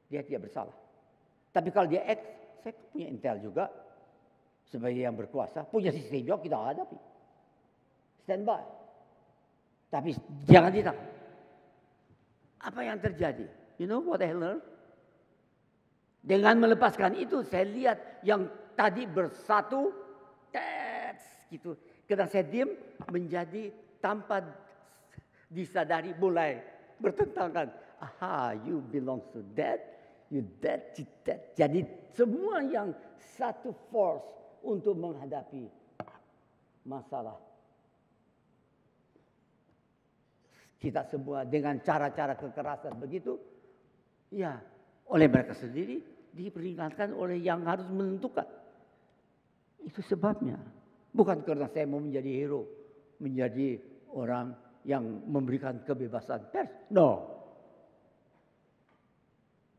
dia tidak bersalah. Tapi kalau dia act, saya punya intel juga, sebagai yang berkuasa punya sistem job kita hadapi. Standby. Tapi jangan ditangkap. Apa yang terjadi? You know what I learned? Dengan melepaskan itu saya lihat yang tadi bersatu tets gitu. Karena saya diam menjadi tanpa disadari mulai bertentangan. Aha, you belong to that, you that, that. Jadi semua yang satu force untuk menghadapi masalah kita semua dengan cara-cara kekerasan begitu ya oleh mereka sendiri diperingatkan oleh yang harus menentukan itu sebabnya bukan karena saya mau menjadi hero menjadi orang yang memberikan kebebasan pers no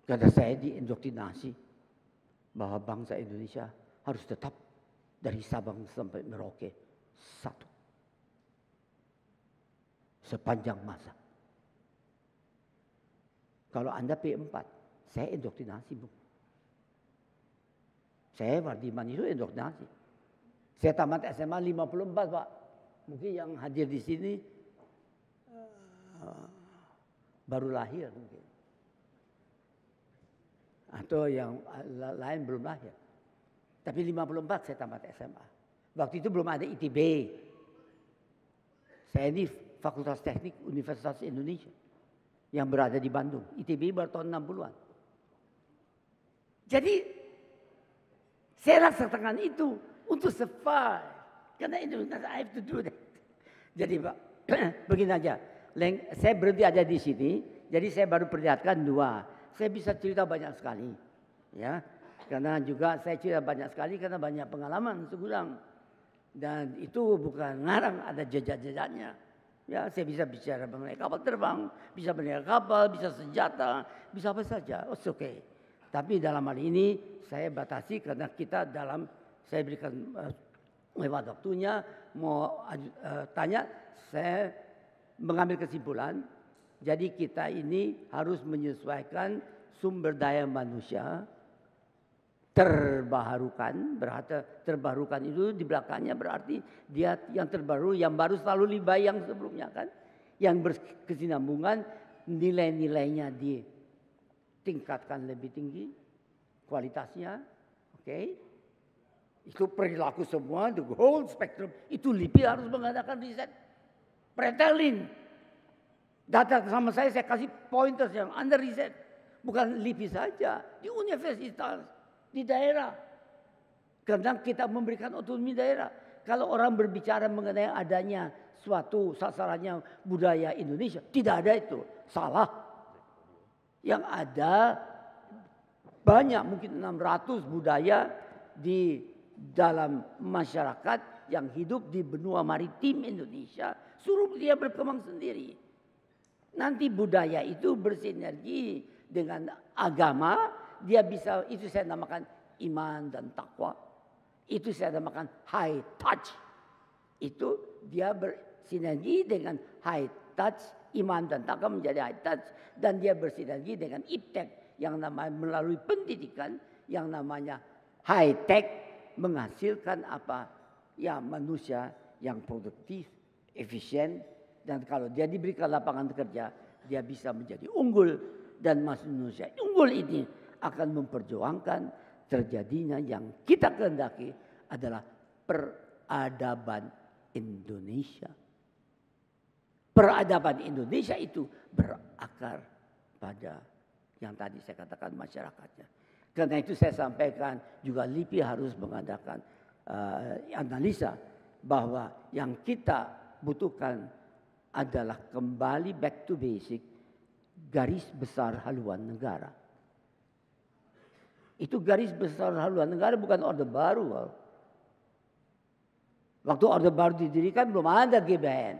karena saya diindoktrinasi bahwa bangsa Indonesia harus tetap dari Sabang sampai Merauke satu sepanjang masa. Kalau Anda P4, saya indoktrinasi, Bu. Saya Wardiman itu indoktrinasi. Saya tamat SMA 54, Pak. Mungkin yang hadir di sini eh, baru lahir mungkin. Atau yang lain belum lahir. Tapi 54 saya tamat SMA. Waktu itu belum ada ITB. Saya ini Fakultas Teknik Universitas Indonesia yang berada di Bandung. ITB baru tahun 60-an. Jadi saya laksanakan itu untuk survive. Karena itu I have to do that. Jadi Pak, begini aja. saya berhenti aja di sini, jadi saya baru perlihatkan dua. Saya bisa cerita banyak sekali. Ya, karena juga saya cerita banyak sekali karena banyak pengalaman segudang. Dan itu bukan ngarang, ada jejak-jejaknya. Ya, saya bisa bicara mengenai kapal terbang, bisa mengenai kapal, bisa senjata, bisa apa saja. Oh, oke. Okay. Tapi dalam hal ini saya batasi karena kita dalam saya berikan uh, lewat waktunya mau uh, tanya saya mengambil kesimpulan. Jadi kita ini harus menyesuaikan sumber daya manusia Terbarukan Berarti terbarukan itu di belakangnya berarti dia yang terbaru, yang baru selalu lebih yang sebelumnya kan. Yang berkesinambungan nilai-nilainya ditingkatkan lebih tinggi kualitasnya. Oke. Okay. Itu perilaku semua, the whole spectrum. Itu LIPI harus mengadakan riset. Pretelin. Data sama saya, saya kasih pointers yang Anda riset. Bukan LIPI saja, di universitas di daerah. Karena kita memberikan otonomi daerah. Kalau orang berbicara mengenai adanya suatu sasarannya budaya Indonesia, tidak ada itu. Salah. Yang ada banyak mungkin 600 budaya di dalam masyarakat yang hidup di benua maritim Indonesia, suruh dia berkembang sendiri. Nanti budaya itu bersinergi dengan agama, dia bisa itu saya namakan iman dan takwa. Itu saya namakan high touch. Itu dia bersinergi dengan high touch iman dan takwa menjadi high touch dan dia bersinergi dengan iptek yang namanya melalui pendidikan yang namanya high tech menghasilkan apa? Ya manusia yang produktif, efisien dan kalau dia diberikan lapangan kerja dia bisa menjadi unggul dan manusia unggul ini akan memperjuangkan terjadinya yang kita kehendaki adalah peradaban Indonesia. Peradaban Indonesia itu berakar pada yang tadi saya katakan masyarakatnya. Karena itu saya sampaikan juga LIPI harus mengadakan uh, analisa bahwa yang kita butuhkan adalah kembali back to basic garis besar haluan negara. Itu garis besar haluan negara bukan Orde Baru. Waktu Orde Baru didirikan belum ada GBN.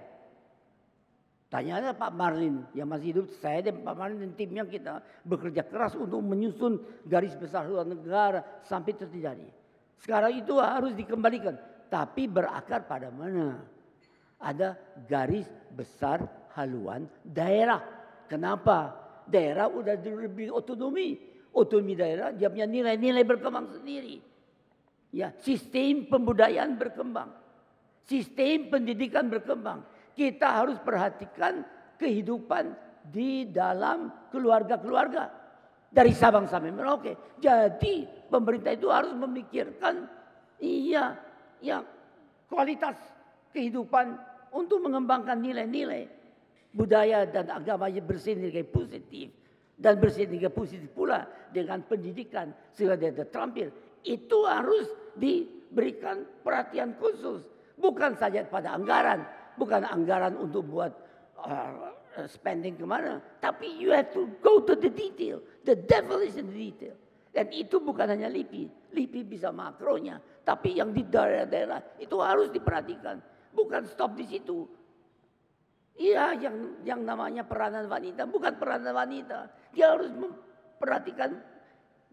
Tanya aja Pak Marlin yang masih hidup saya dan Pak Marlin dan timnya kita bekerja keras untuk menyusun garis besar haluan negara sampai terjadi. Sekarang itu harus dikembalikan, tapi berakar pada mana? Ada garis besar haluan daerah. Kenapa? Daerah udah lebih otonomi otonomi daerah dia punya nilai-nilai berkembang sendiri. Ya, sistem pembudayaan berkembang. Sistem pendidikan berkembang. Kita harus perhatikan kehidupan di dalam keluarga-keluarga dari Sabang sampai Merauke. Jadi pemerintah itu harus memikirkan iya ya kualitas kehidupan untuk mengembangkan nilai-nilai budaya dan agama yang bersinergi positif dan tiga posisi pula dengan pendidikan sehingga dia terampil. Itu harus diberikan perhatian khusus, bukan saja pada anggaran, bukan anggaran untuk buat uh, spending kemana, tapi you have to go to the detail. The devil is in the detail. Dan itu bukan hanya LIPI, LIPI bisa makronya, tapi yang di daerah-daerah itu harus diperhatikan. Bukan stop di situ, Iya, yang yang namanya peranan wanita bukan peranan wanita. Dia harus memperhatikan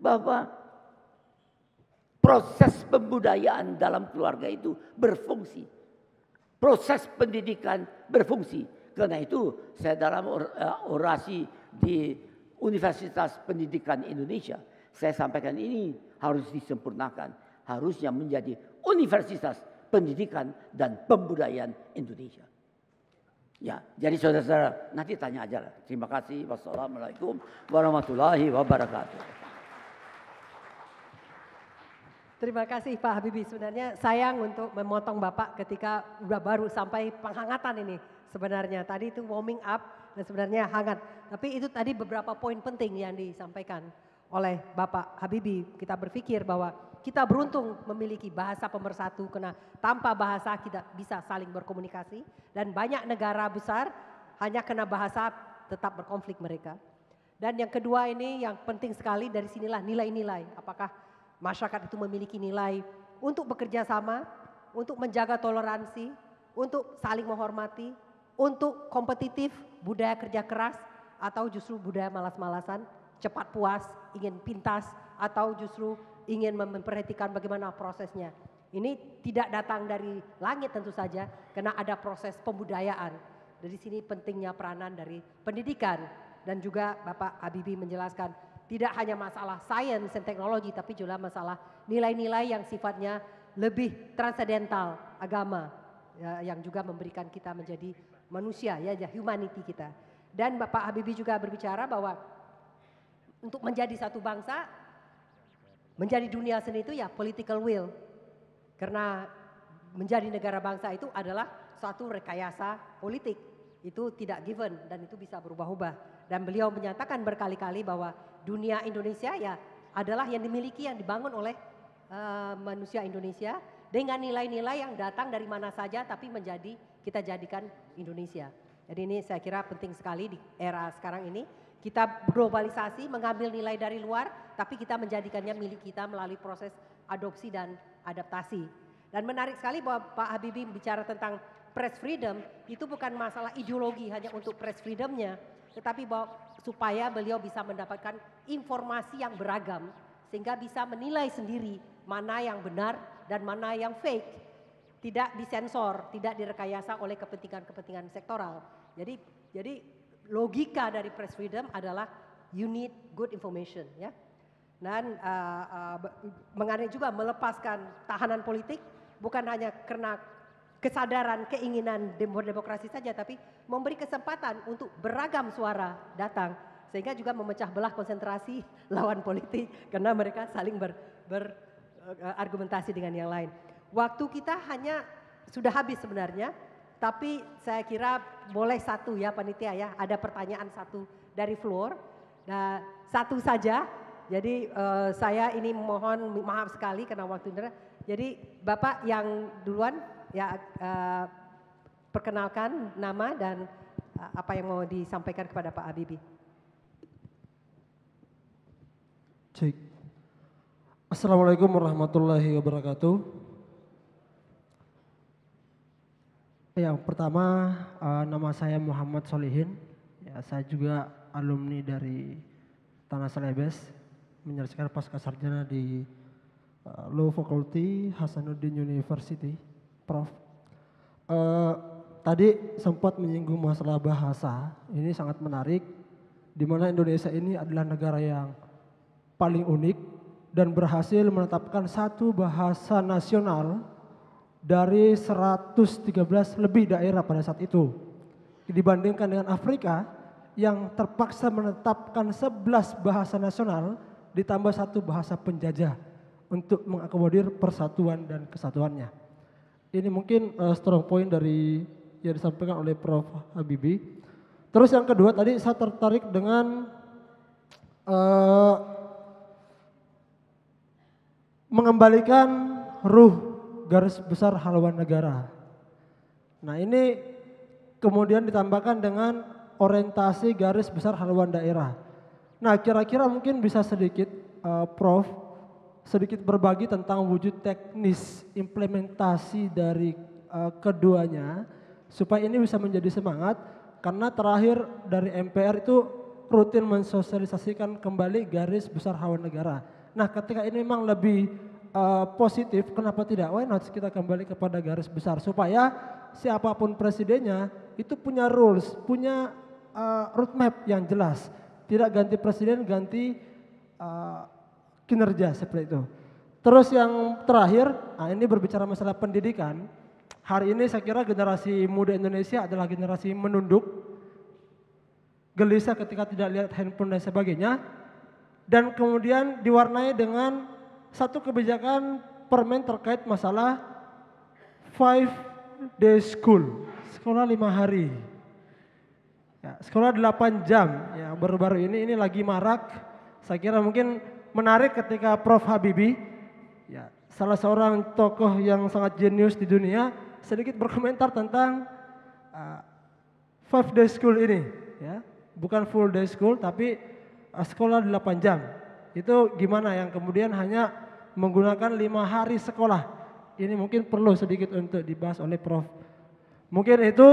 bahwa proses pembudayaan dalam keluarga itu berfungsi. Proses pendidikan berfungsi. Karena itu saya dalam eh, orasi di Universitas Pendidikan Indonesia, saya sampaikan ini harus disempurnakan. Harusnya menjadi Universitas Pendidikan dan Pembudayaan Indonesia. Ya, jadi saudara-saudara nanti tanya aja lah. Terima kasih. Wassalamualaikum warahmatullahi wabarakatuh. Terima kasih Pak Habibie. Sebenarnya sayang untuk memotong Bapak ketika udah baru sampai penghangatan ini sebenarnya. Tadi itu warming up dan sebenarnya hangat. Tapi itu tadi beberapa poin penting yang disampaikan oleh Bapak Habibie. Kita berpikir bahwa kita beruntung memiliki bahasa pemersatu karena tanpa bahasa kita bisa saling berkomunikasi dan banyak negara besar hanya karena bahasa tetap berkonflik mereka. Dan yang kedua ini yang penting sekali dari sinilah nilai-nilai. Apakah masyarakat itu memiliki nilai untuk bekerja sama, untuk menjaga toleransi, untuk saling menghormati, untuk kompetitif, budaya kerja keras, atau justru budaya malas-malasan, cepat puas, ingin pintas, atau justru ingin memperhatikan bagaimana prosesnya. Ini tidak datang dari langit tentu saja, karena ada proses pembudayaan. Dari sini pentingnya peranan dari pendidikan dan juga Bapak Abibi menjelaskan tidak hanya masalah sains dan teknologi, tapi juga masalah nilai-nilai yang sifatnya lebih transendental agama ya, yang juga memberikan kita menjadi manusia ya, ya humanity kita. Dan Bapak Habibie juga berbicara bahwa untuk menjadi satu bangsa Menjadi dunia seni itu ya political will. Karena menjadi negara bangsa itu adalah suatu rekayasa politik. Itu tidak given dan itu bisa berubah-ubah. Dan beliau menyatakan berkali-kali bahwa dunia Indonesia ya adalah yang dimiliki yang dibangun oleh uh, manusia Indonesia dengan nilai-nilai yang datang dari mana saja tapi menjadi kita jadikan Indonesia. Jadi ini saya kira penting sekali di era sekarang ini kita globalisasi mengambil nilai dari luar, tapi kita menjadikannya milik kita melalui proses adopsi dan adaptasi. Dan menarik sekali bahwa Pak Habibie bicara tentang press freedom, itu bukan masalah ideologi hanya untuk press freedomnya, tetapi bahwa supaya beliau bisa mendapatkan informasi yang beragam, sehingga bisa menilai sendiri mana yang benar dan mana yang fake. Tidak disensor, tidak direkayasa oleh kepentingan-kepentingan sektoral. Jadi jadi logika dari press freedom adalah you need good information ya. Dan uh, uh, mengenai juga melepaskan tahanan politik bukan hanya karena kesadaran keinginan demokrasi saja tapi memberi kesempatan untuk beragam suara datang sehingga juga memecah belah konsentrasi lawan politik karena mereka saling ber, berargumentasi uh, uh, dengan yang lain. Waktu kita hanya sudah habis sebenarnya. Tapi saya kira boleh satu ya panitia ya, ada pertanyaan satu dari floor. Nah, satu saja. Jadi uh, saya ini mohon maaf sekali karena waktu ini. Jadi Bapak yang duluan ya uh, perkenalkan nama dan uh, apa yang mau disampaikan kepada Pak Habibie. Cik. Assalamualaikum warahmatullahi wabarakatuh. Ya, yang pertama uh, nama saya Muhammad Solihin. Ya, saya juga alumni dari Tanah Selebes, menyelesaikan pasca sarjana di uh, Law Faculty Hasanuddin University, Prof. Uh, tadi sempat menyinggung masalah bahasa. Ini sangat menarik di mana Indonesia ini adalah negara yang paling unik dan berhasil menetapkan satu bahasa nasional dari 113 lebih daerah pada saat itu. Dibandingkan dengan Afrika yang terpaksa menetapkan 11 bahasa nasional ditambah satu bahasa penjajah untuk mengakomodir persatuan dan kesatuannya. Ini mungkin uh, strong point dari yang disampaikan oleh Prof. Habibie. Terus yang kedua tadi saya tertarik dengan uh, mengembalikan ruh garis besar haluan negara. Nah ini kemudian ditambahkan dengan orientasi garis besar haluan daerah. Nah kira-kira mungkin bisa sedikit uh, Prof sedikit berbagi tentang wujud teknis implementasi dari uh, keduanya supaya ini bisa menjadi semangat karena terakhir dari MPR itu rutin mensosialisasikan kembali garis besar haluan negara. Nah ketika ini memang lebih uh, positif, kenapa tidak? Why not kita kembali kepada garis besar supaya siapapun presidennya itu punya rules, punya uh, roadmap yang jelas. Tidak ganti presiden, ganti uh, kinerja seperti itu. Terus yang terakhir, nah ini berbicara masalah pendidikan. Hari ini saya kira generasi muda Indonesia adalah generasi menunduk, gelisah ketika tidak lihat handphone dan sebagainya. Dan kemudian diwarnai dengan satu kebijakan permen terkait masalah five day school, sekolah lima hari. Ya, sekolah delapan jam, ya baru-baru ini ini lagi marak. Saya kira mungkin menarik ketika Prof Habibie, ya salah seorang tokoh yang sangat jenius di dunia, sedikit berkomentar tentang uh, five day school ini, ya bukan full day school tapi uh, sekolah delapan jam. Itu gimana yang kemudian hanya menggunakan lima hari sekolah. Ini mungkin perlu sedikit untuk dibahas oleh Prof. Mungkin itu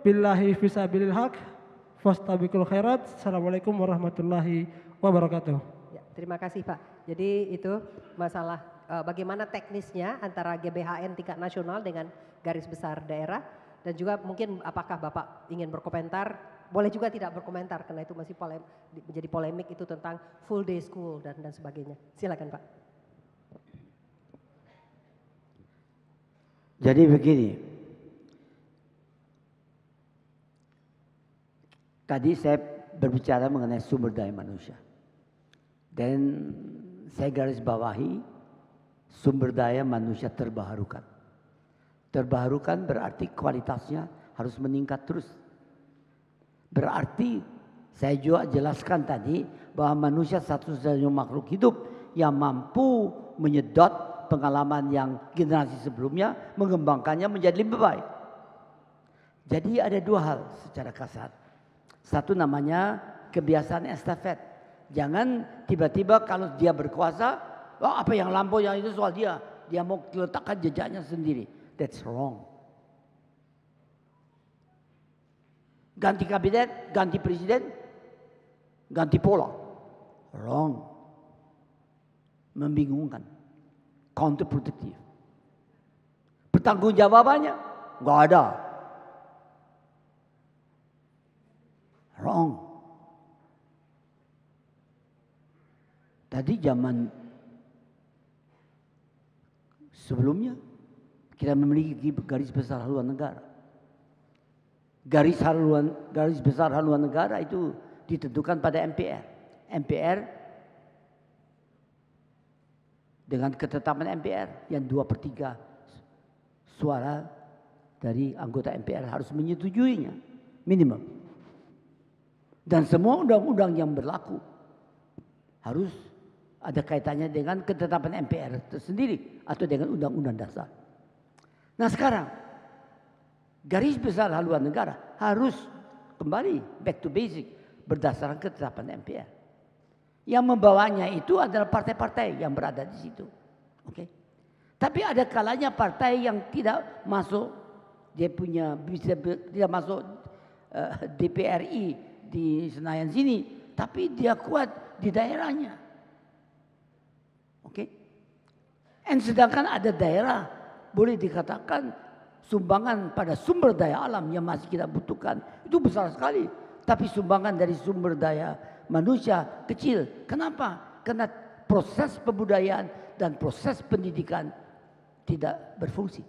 billahi fisabilil haq fastabiqul khairat. Assalamualaikum warahmatullahi wabarakatuh. Ya, terima kasih Pak. Jadi itu masalah e, bagaimana teknisnya antara GBHN tingkat nasional dengan garis besar daerah dan juga mungkin apakah Bapak ingin berkomentar boleh juga tidak berkomentar karena itu masih pole, menjadi polemik itu tentang full day school dan dan sebagainya. Silakan Pak. Jadi begini. Tadi saya berbicara mengenai sumber daya manusia. Dan saya garis bawahi sumber daya manusia terbaharukan. Terbaharukan berarti kualitasnya harus meningkat terus. Berarti saya juga jelaskan tadi bahwa manusia satu-satunya makhluk hidup yang mampu menyedot pengalaman yang generasi sebelumnya mengembangkannya menjadi lebih baik. Jadi ada dua hal secara kasar. Satu namanya kebiasaan estafet. Jangan tiba-tiba kalau dia berkuasa, oh apa yang lampau yang itu soal dia. Dia mau letakkan jejaknya sendiri. That's wrong. Ganti kabinet, ganti presiden, ganti pola. Wrong. Membingungkan counterproductive. Bertanggung enggak nggak ada. Wrong. Tadi zaman sebelumnya kita memiliki garis besar haluan negara. Garis haluan garis besar haluan negara itu ditentukan pada MPR. MPR dengan ketetapan MPR yang dua per tiga suara dari anggota MPR harus menyetujuinya minimum. Dan semua undang-undang yang berlaku harus ada kaitannya dengan ketetapan MPR tersendiri atau dengan undang-undang dasar. Nah sekarang garis besar haluan negara harus kembali back to basic berdasarkan ketetapan MPR. Yang membawanya itu adalah partai-partai yang berada di situ. Oke. Okay? Tapi ada kalanya partai yang tidak masuk dia punya bisa tidak masuk uh, eh, DPRI di Senayan sini, tapi dia kuat di daerahnya. Oke. Okay? Dan sedangkan ada daerah boleh dikatakan sumbangan pada sumber daya alam yang masih kita butuhkan itu besar sekali, tapi sumbangan dari sumber daya manusia kecil. Kenapa? Karena proses pembudayaan dan proses pendidikan tidak berfungsi.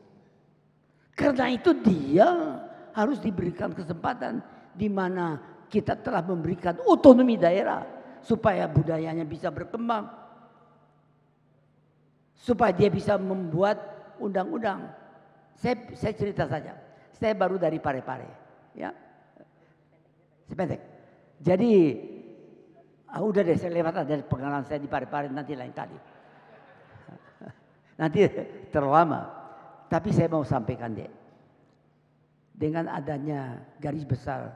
Karena itu dia harus diberikan kesempatan di mana kita telah memberikan otonomi daerah supaya budayanya bisa berkembang. Supaya dia bisa membuat undang-undang. Saya, saya cerita saja. Saya baru dari Parepare, -pare, ya. Sependek. Jadi Ah, udah deh, saya lewat aja pengalaman saya di Parepare nanti lain kali. Nanti terlama. Tapi saya mau sampaikan deh. Dengan adanya garis besar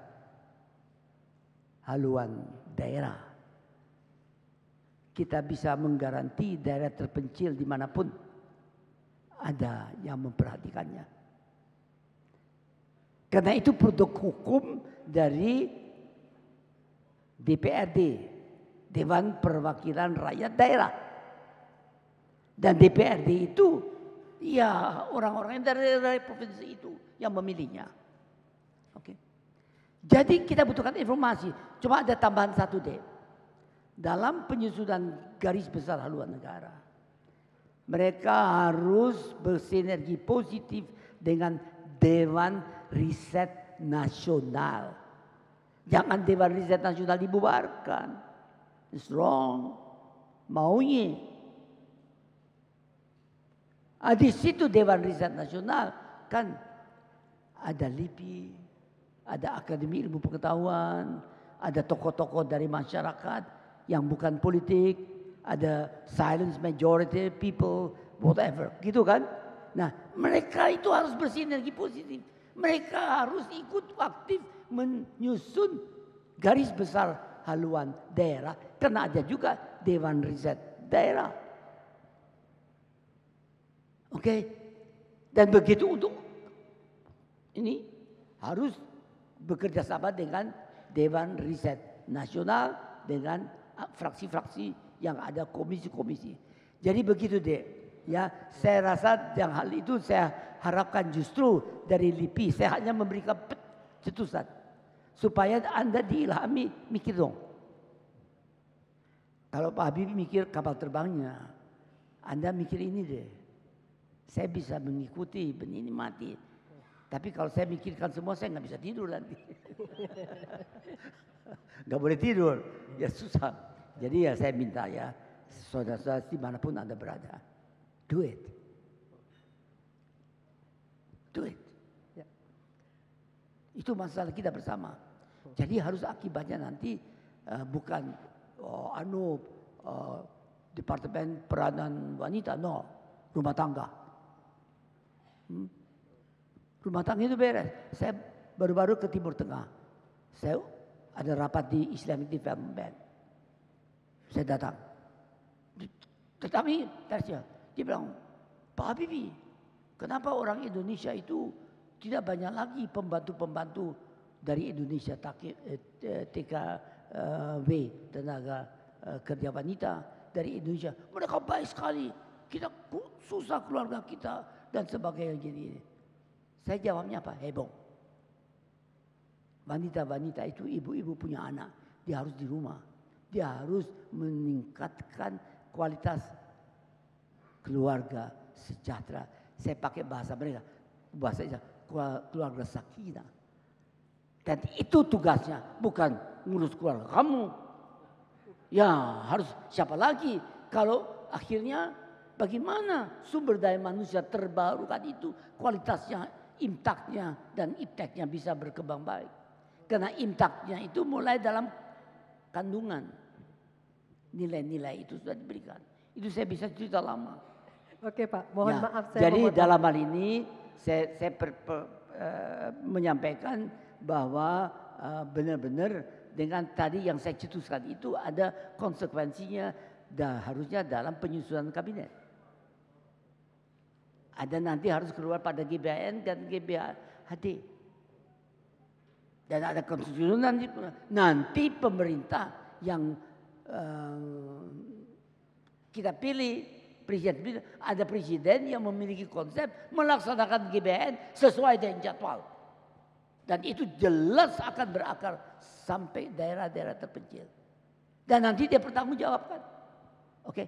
haluan daerah, kita bisa menggaranti daerah terpencil dimanapun ada yang memperhatikannya. Karena itu produk hukum dari DPRD Dewan Perwakilan Rakyat Daerah. Dan DPRD itu ya orang-orang yang dari, dari provinsi itu yang memilihnya. Oke. Jadi kita butuhkan informasi. Cuma ada tambahan satu deh. Dalam penyusunan garis besar haluan negara, mereka harus bersinergi positif dengan Dewan Riset Nasional. Jangan Dewan Riset Nasional dibubarkan. Strong, wrong. Maunya. Ah, di situ Dewan Riset Nasional kan ada LIPI, ada Akademi Ilmu Pengetahuan, ada tokoh-tokoh dari masyarakat yang bukan politik, ada silence majority people, whatever. Gitu kan? Nah, mereka itu harus bersinergi positif. Mereka harus ikut aktif menyusun garis besar haluan daerah karena ada juga dewan riset daerah. Oke. Dan begitu untuk ini harus bekerja sama dengan dewan riset nasional dengan ah, fraksi-fraksi yang ada komisi-komisi. Jadi begitu deh. Ya, saya rasa yang hal itu saya harapkan justru dari LIPI saya hanya memberikan cetusan supaya Anda diilhami mikir dong. Kalau Pak Habib mikir kapal terbangnya, Anda mikir ini deh. Saya bisa mengikuti, ini mati. Tapi kalau saya mikirkan semua, saya nggak bisa tidur nanti. nggak boleh tidur, ya susah. Jadi ya saya minta ya, saudara-saudara dimanapun Anda berada, do it. Do it. Ya. Itu masalah kita bersama. Jadi harus akibatnya nanti uh, bukan uh, anu uh, departemen peranan wanita, no, rumah tangga. Hmm? Rumah tangga itu beres. Saya baru-baru ke Timur Tengah. Saya ada rapat di Islamic Development Bank. Saya datang. Tetapi tersia, ya, dia bilang, Pak Habibie, kenapa orang Indonesia itu tidak banyak lagi pembantu-pembantu dari Indonesia TKW eh, eh, tenaga eh, kerja wanita dari Indonesia mereka baik sekali kita susah keluarga kita dan sebagainya jadi saya jawabnya apa heboh wanita-wanita itu ibu-ibu punya anak dia harus di rumah dia harus meningkatkan kualitas keluarga sejahtera saya pakai bahasa mereka bahasa keluarga sakinah dan itu tugasnya, bukan ngurus keluarga kamu. Ya harus siapa lagi kalau akhirnya bagaimana sumber daya manusia terbarukan itu kualitasnya, imtaknya dan ipteknya bisa berkembang baik. Karena imtaknya itu mulai dalam kandungan. Nilai-nilai itu sudah diberikan. Itu saya bisa cerita lama. Oke Pak, mohon ya, maaf saya Jadi dalam hal ini saya, saya per, per, uh, menyampaikan bahwa eh, benar-benar dengan tadi yang saya cetuskan itu ada konsekuensinya dah harusnya dalam penyusunan kabinet. Ada nanti harus keluar pada GBN dan GBHD. Dan ada konsekuensinya nanti, nanti pemerintah yang uh, kita pilih presiden ada presiden yang memiliki konsep melaksanakan GBN sesuai dengan jadwal. Dan itu jelas akan berakar sampai daerah-daerah terpencil. Dan nanti dia bertanggung jawabkan, Oke. Okay?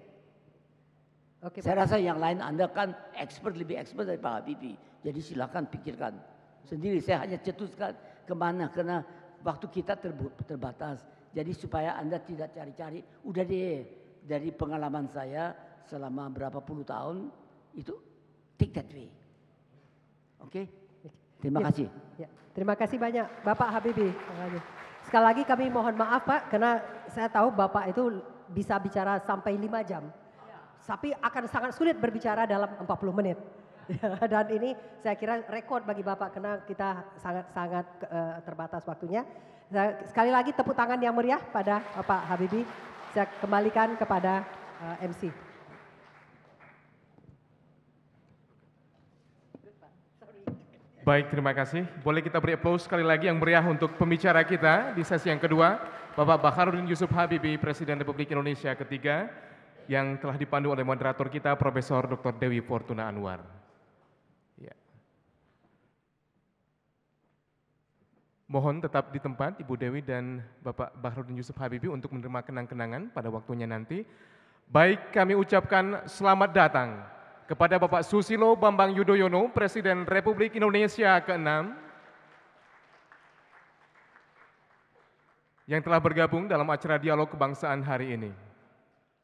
Oke. Okay, Saya rasa yang lain Anda kan expert lebih expert dari Pak Habibie. Jadi silakan pikirkan sendiri. Saya hanya cetuskan kemana karena waktu kita terbatas. Jadi supaya Anda tidak cari-cari, udah deh dari pengalaman saya selama berapa puluh tahun itu take that way. Oke? Okay? Terima ya. kasih. Ya. Terima kasih banyak Bapak Habibie. Sekali lagi kami mohon maaf Pak karena saya tahu Bapak itu bisa bicara sampai 5 jam. Tapi akan sangat sulit berbicara dalam 40 menit. Dan ini saya kira rekor bagi Bapak karena kita sangat-sangat eh, terbatas waktunya. Nah, sekali lagi tepuk tangan yang meriah pada Bapak Habibie. Saya kembalikan kepada eh, MC. Baik, terima kasih. Boleh kita beri aplaus sekali lagi yang meriah untuk pembicara kita di sesi yang kedua, Bapak Baharudin Yusuf Habibi, Presiden Republik Indonesia ketiga, yang telah dipandu oleh moderator kita, Profesor Dr. Dewi Fortuna Anwar. Ya. Mohon tetap di tempat Ibu Dewi dan Bapak Baharudin Yusuf Habibi untuk menerima kenang-kenangan pada waktunya nanti. Baik, kami ucapkan selamat datang kepada Bapak Susilo Bambang Yudhoyono, Presiden Republik Indonesia ke-6, yang telah bergabung dalam acara dialog kebangsaan hari ini.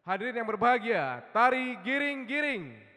Hadirin yang berbahagia, tari giring-giring.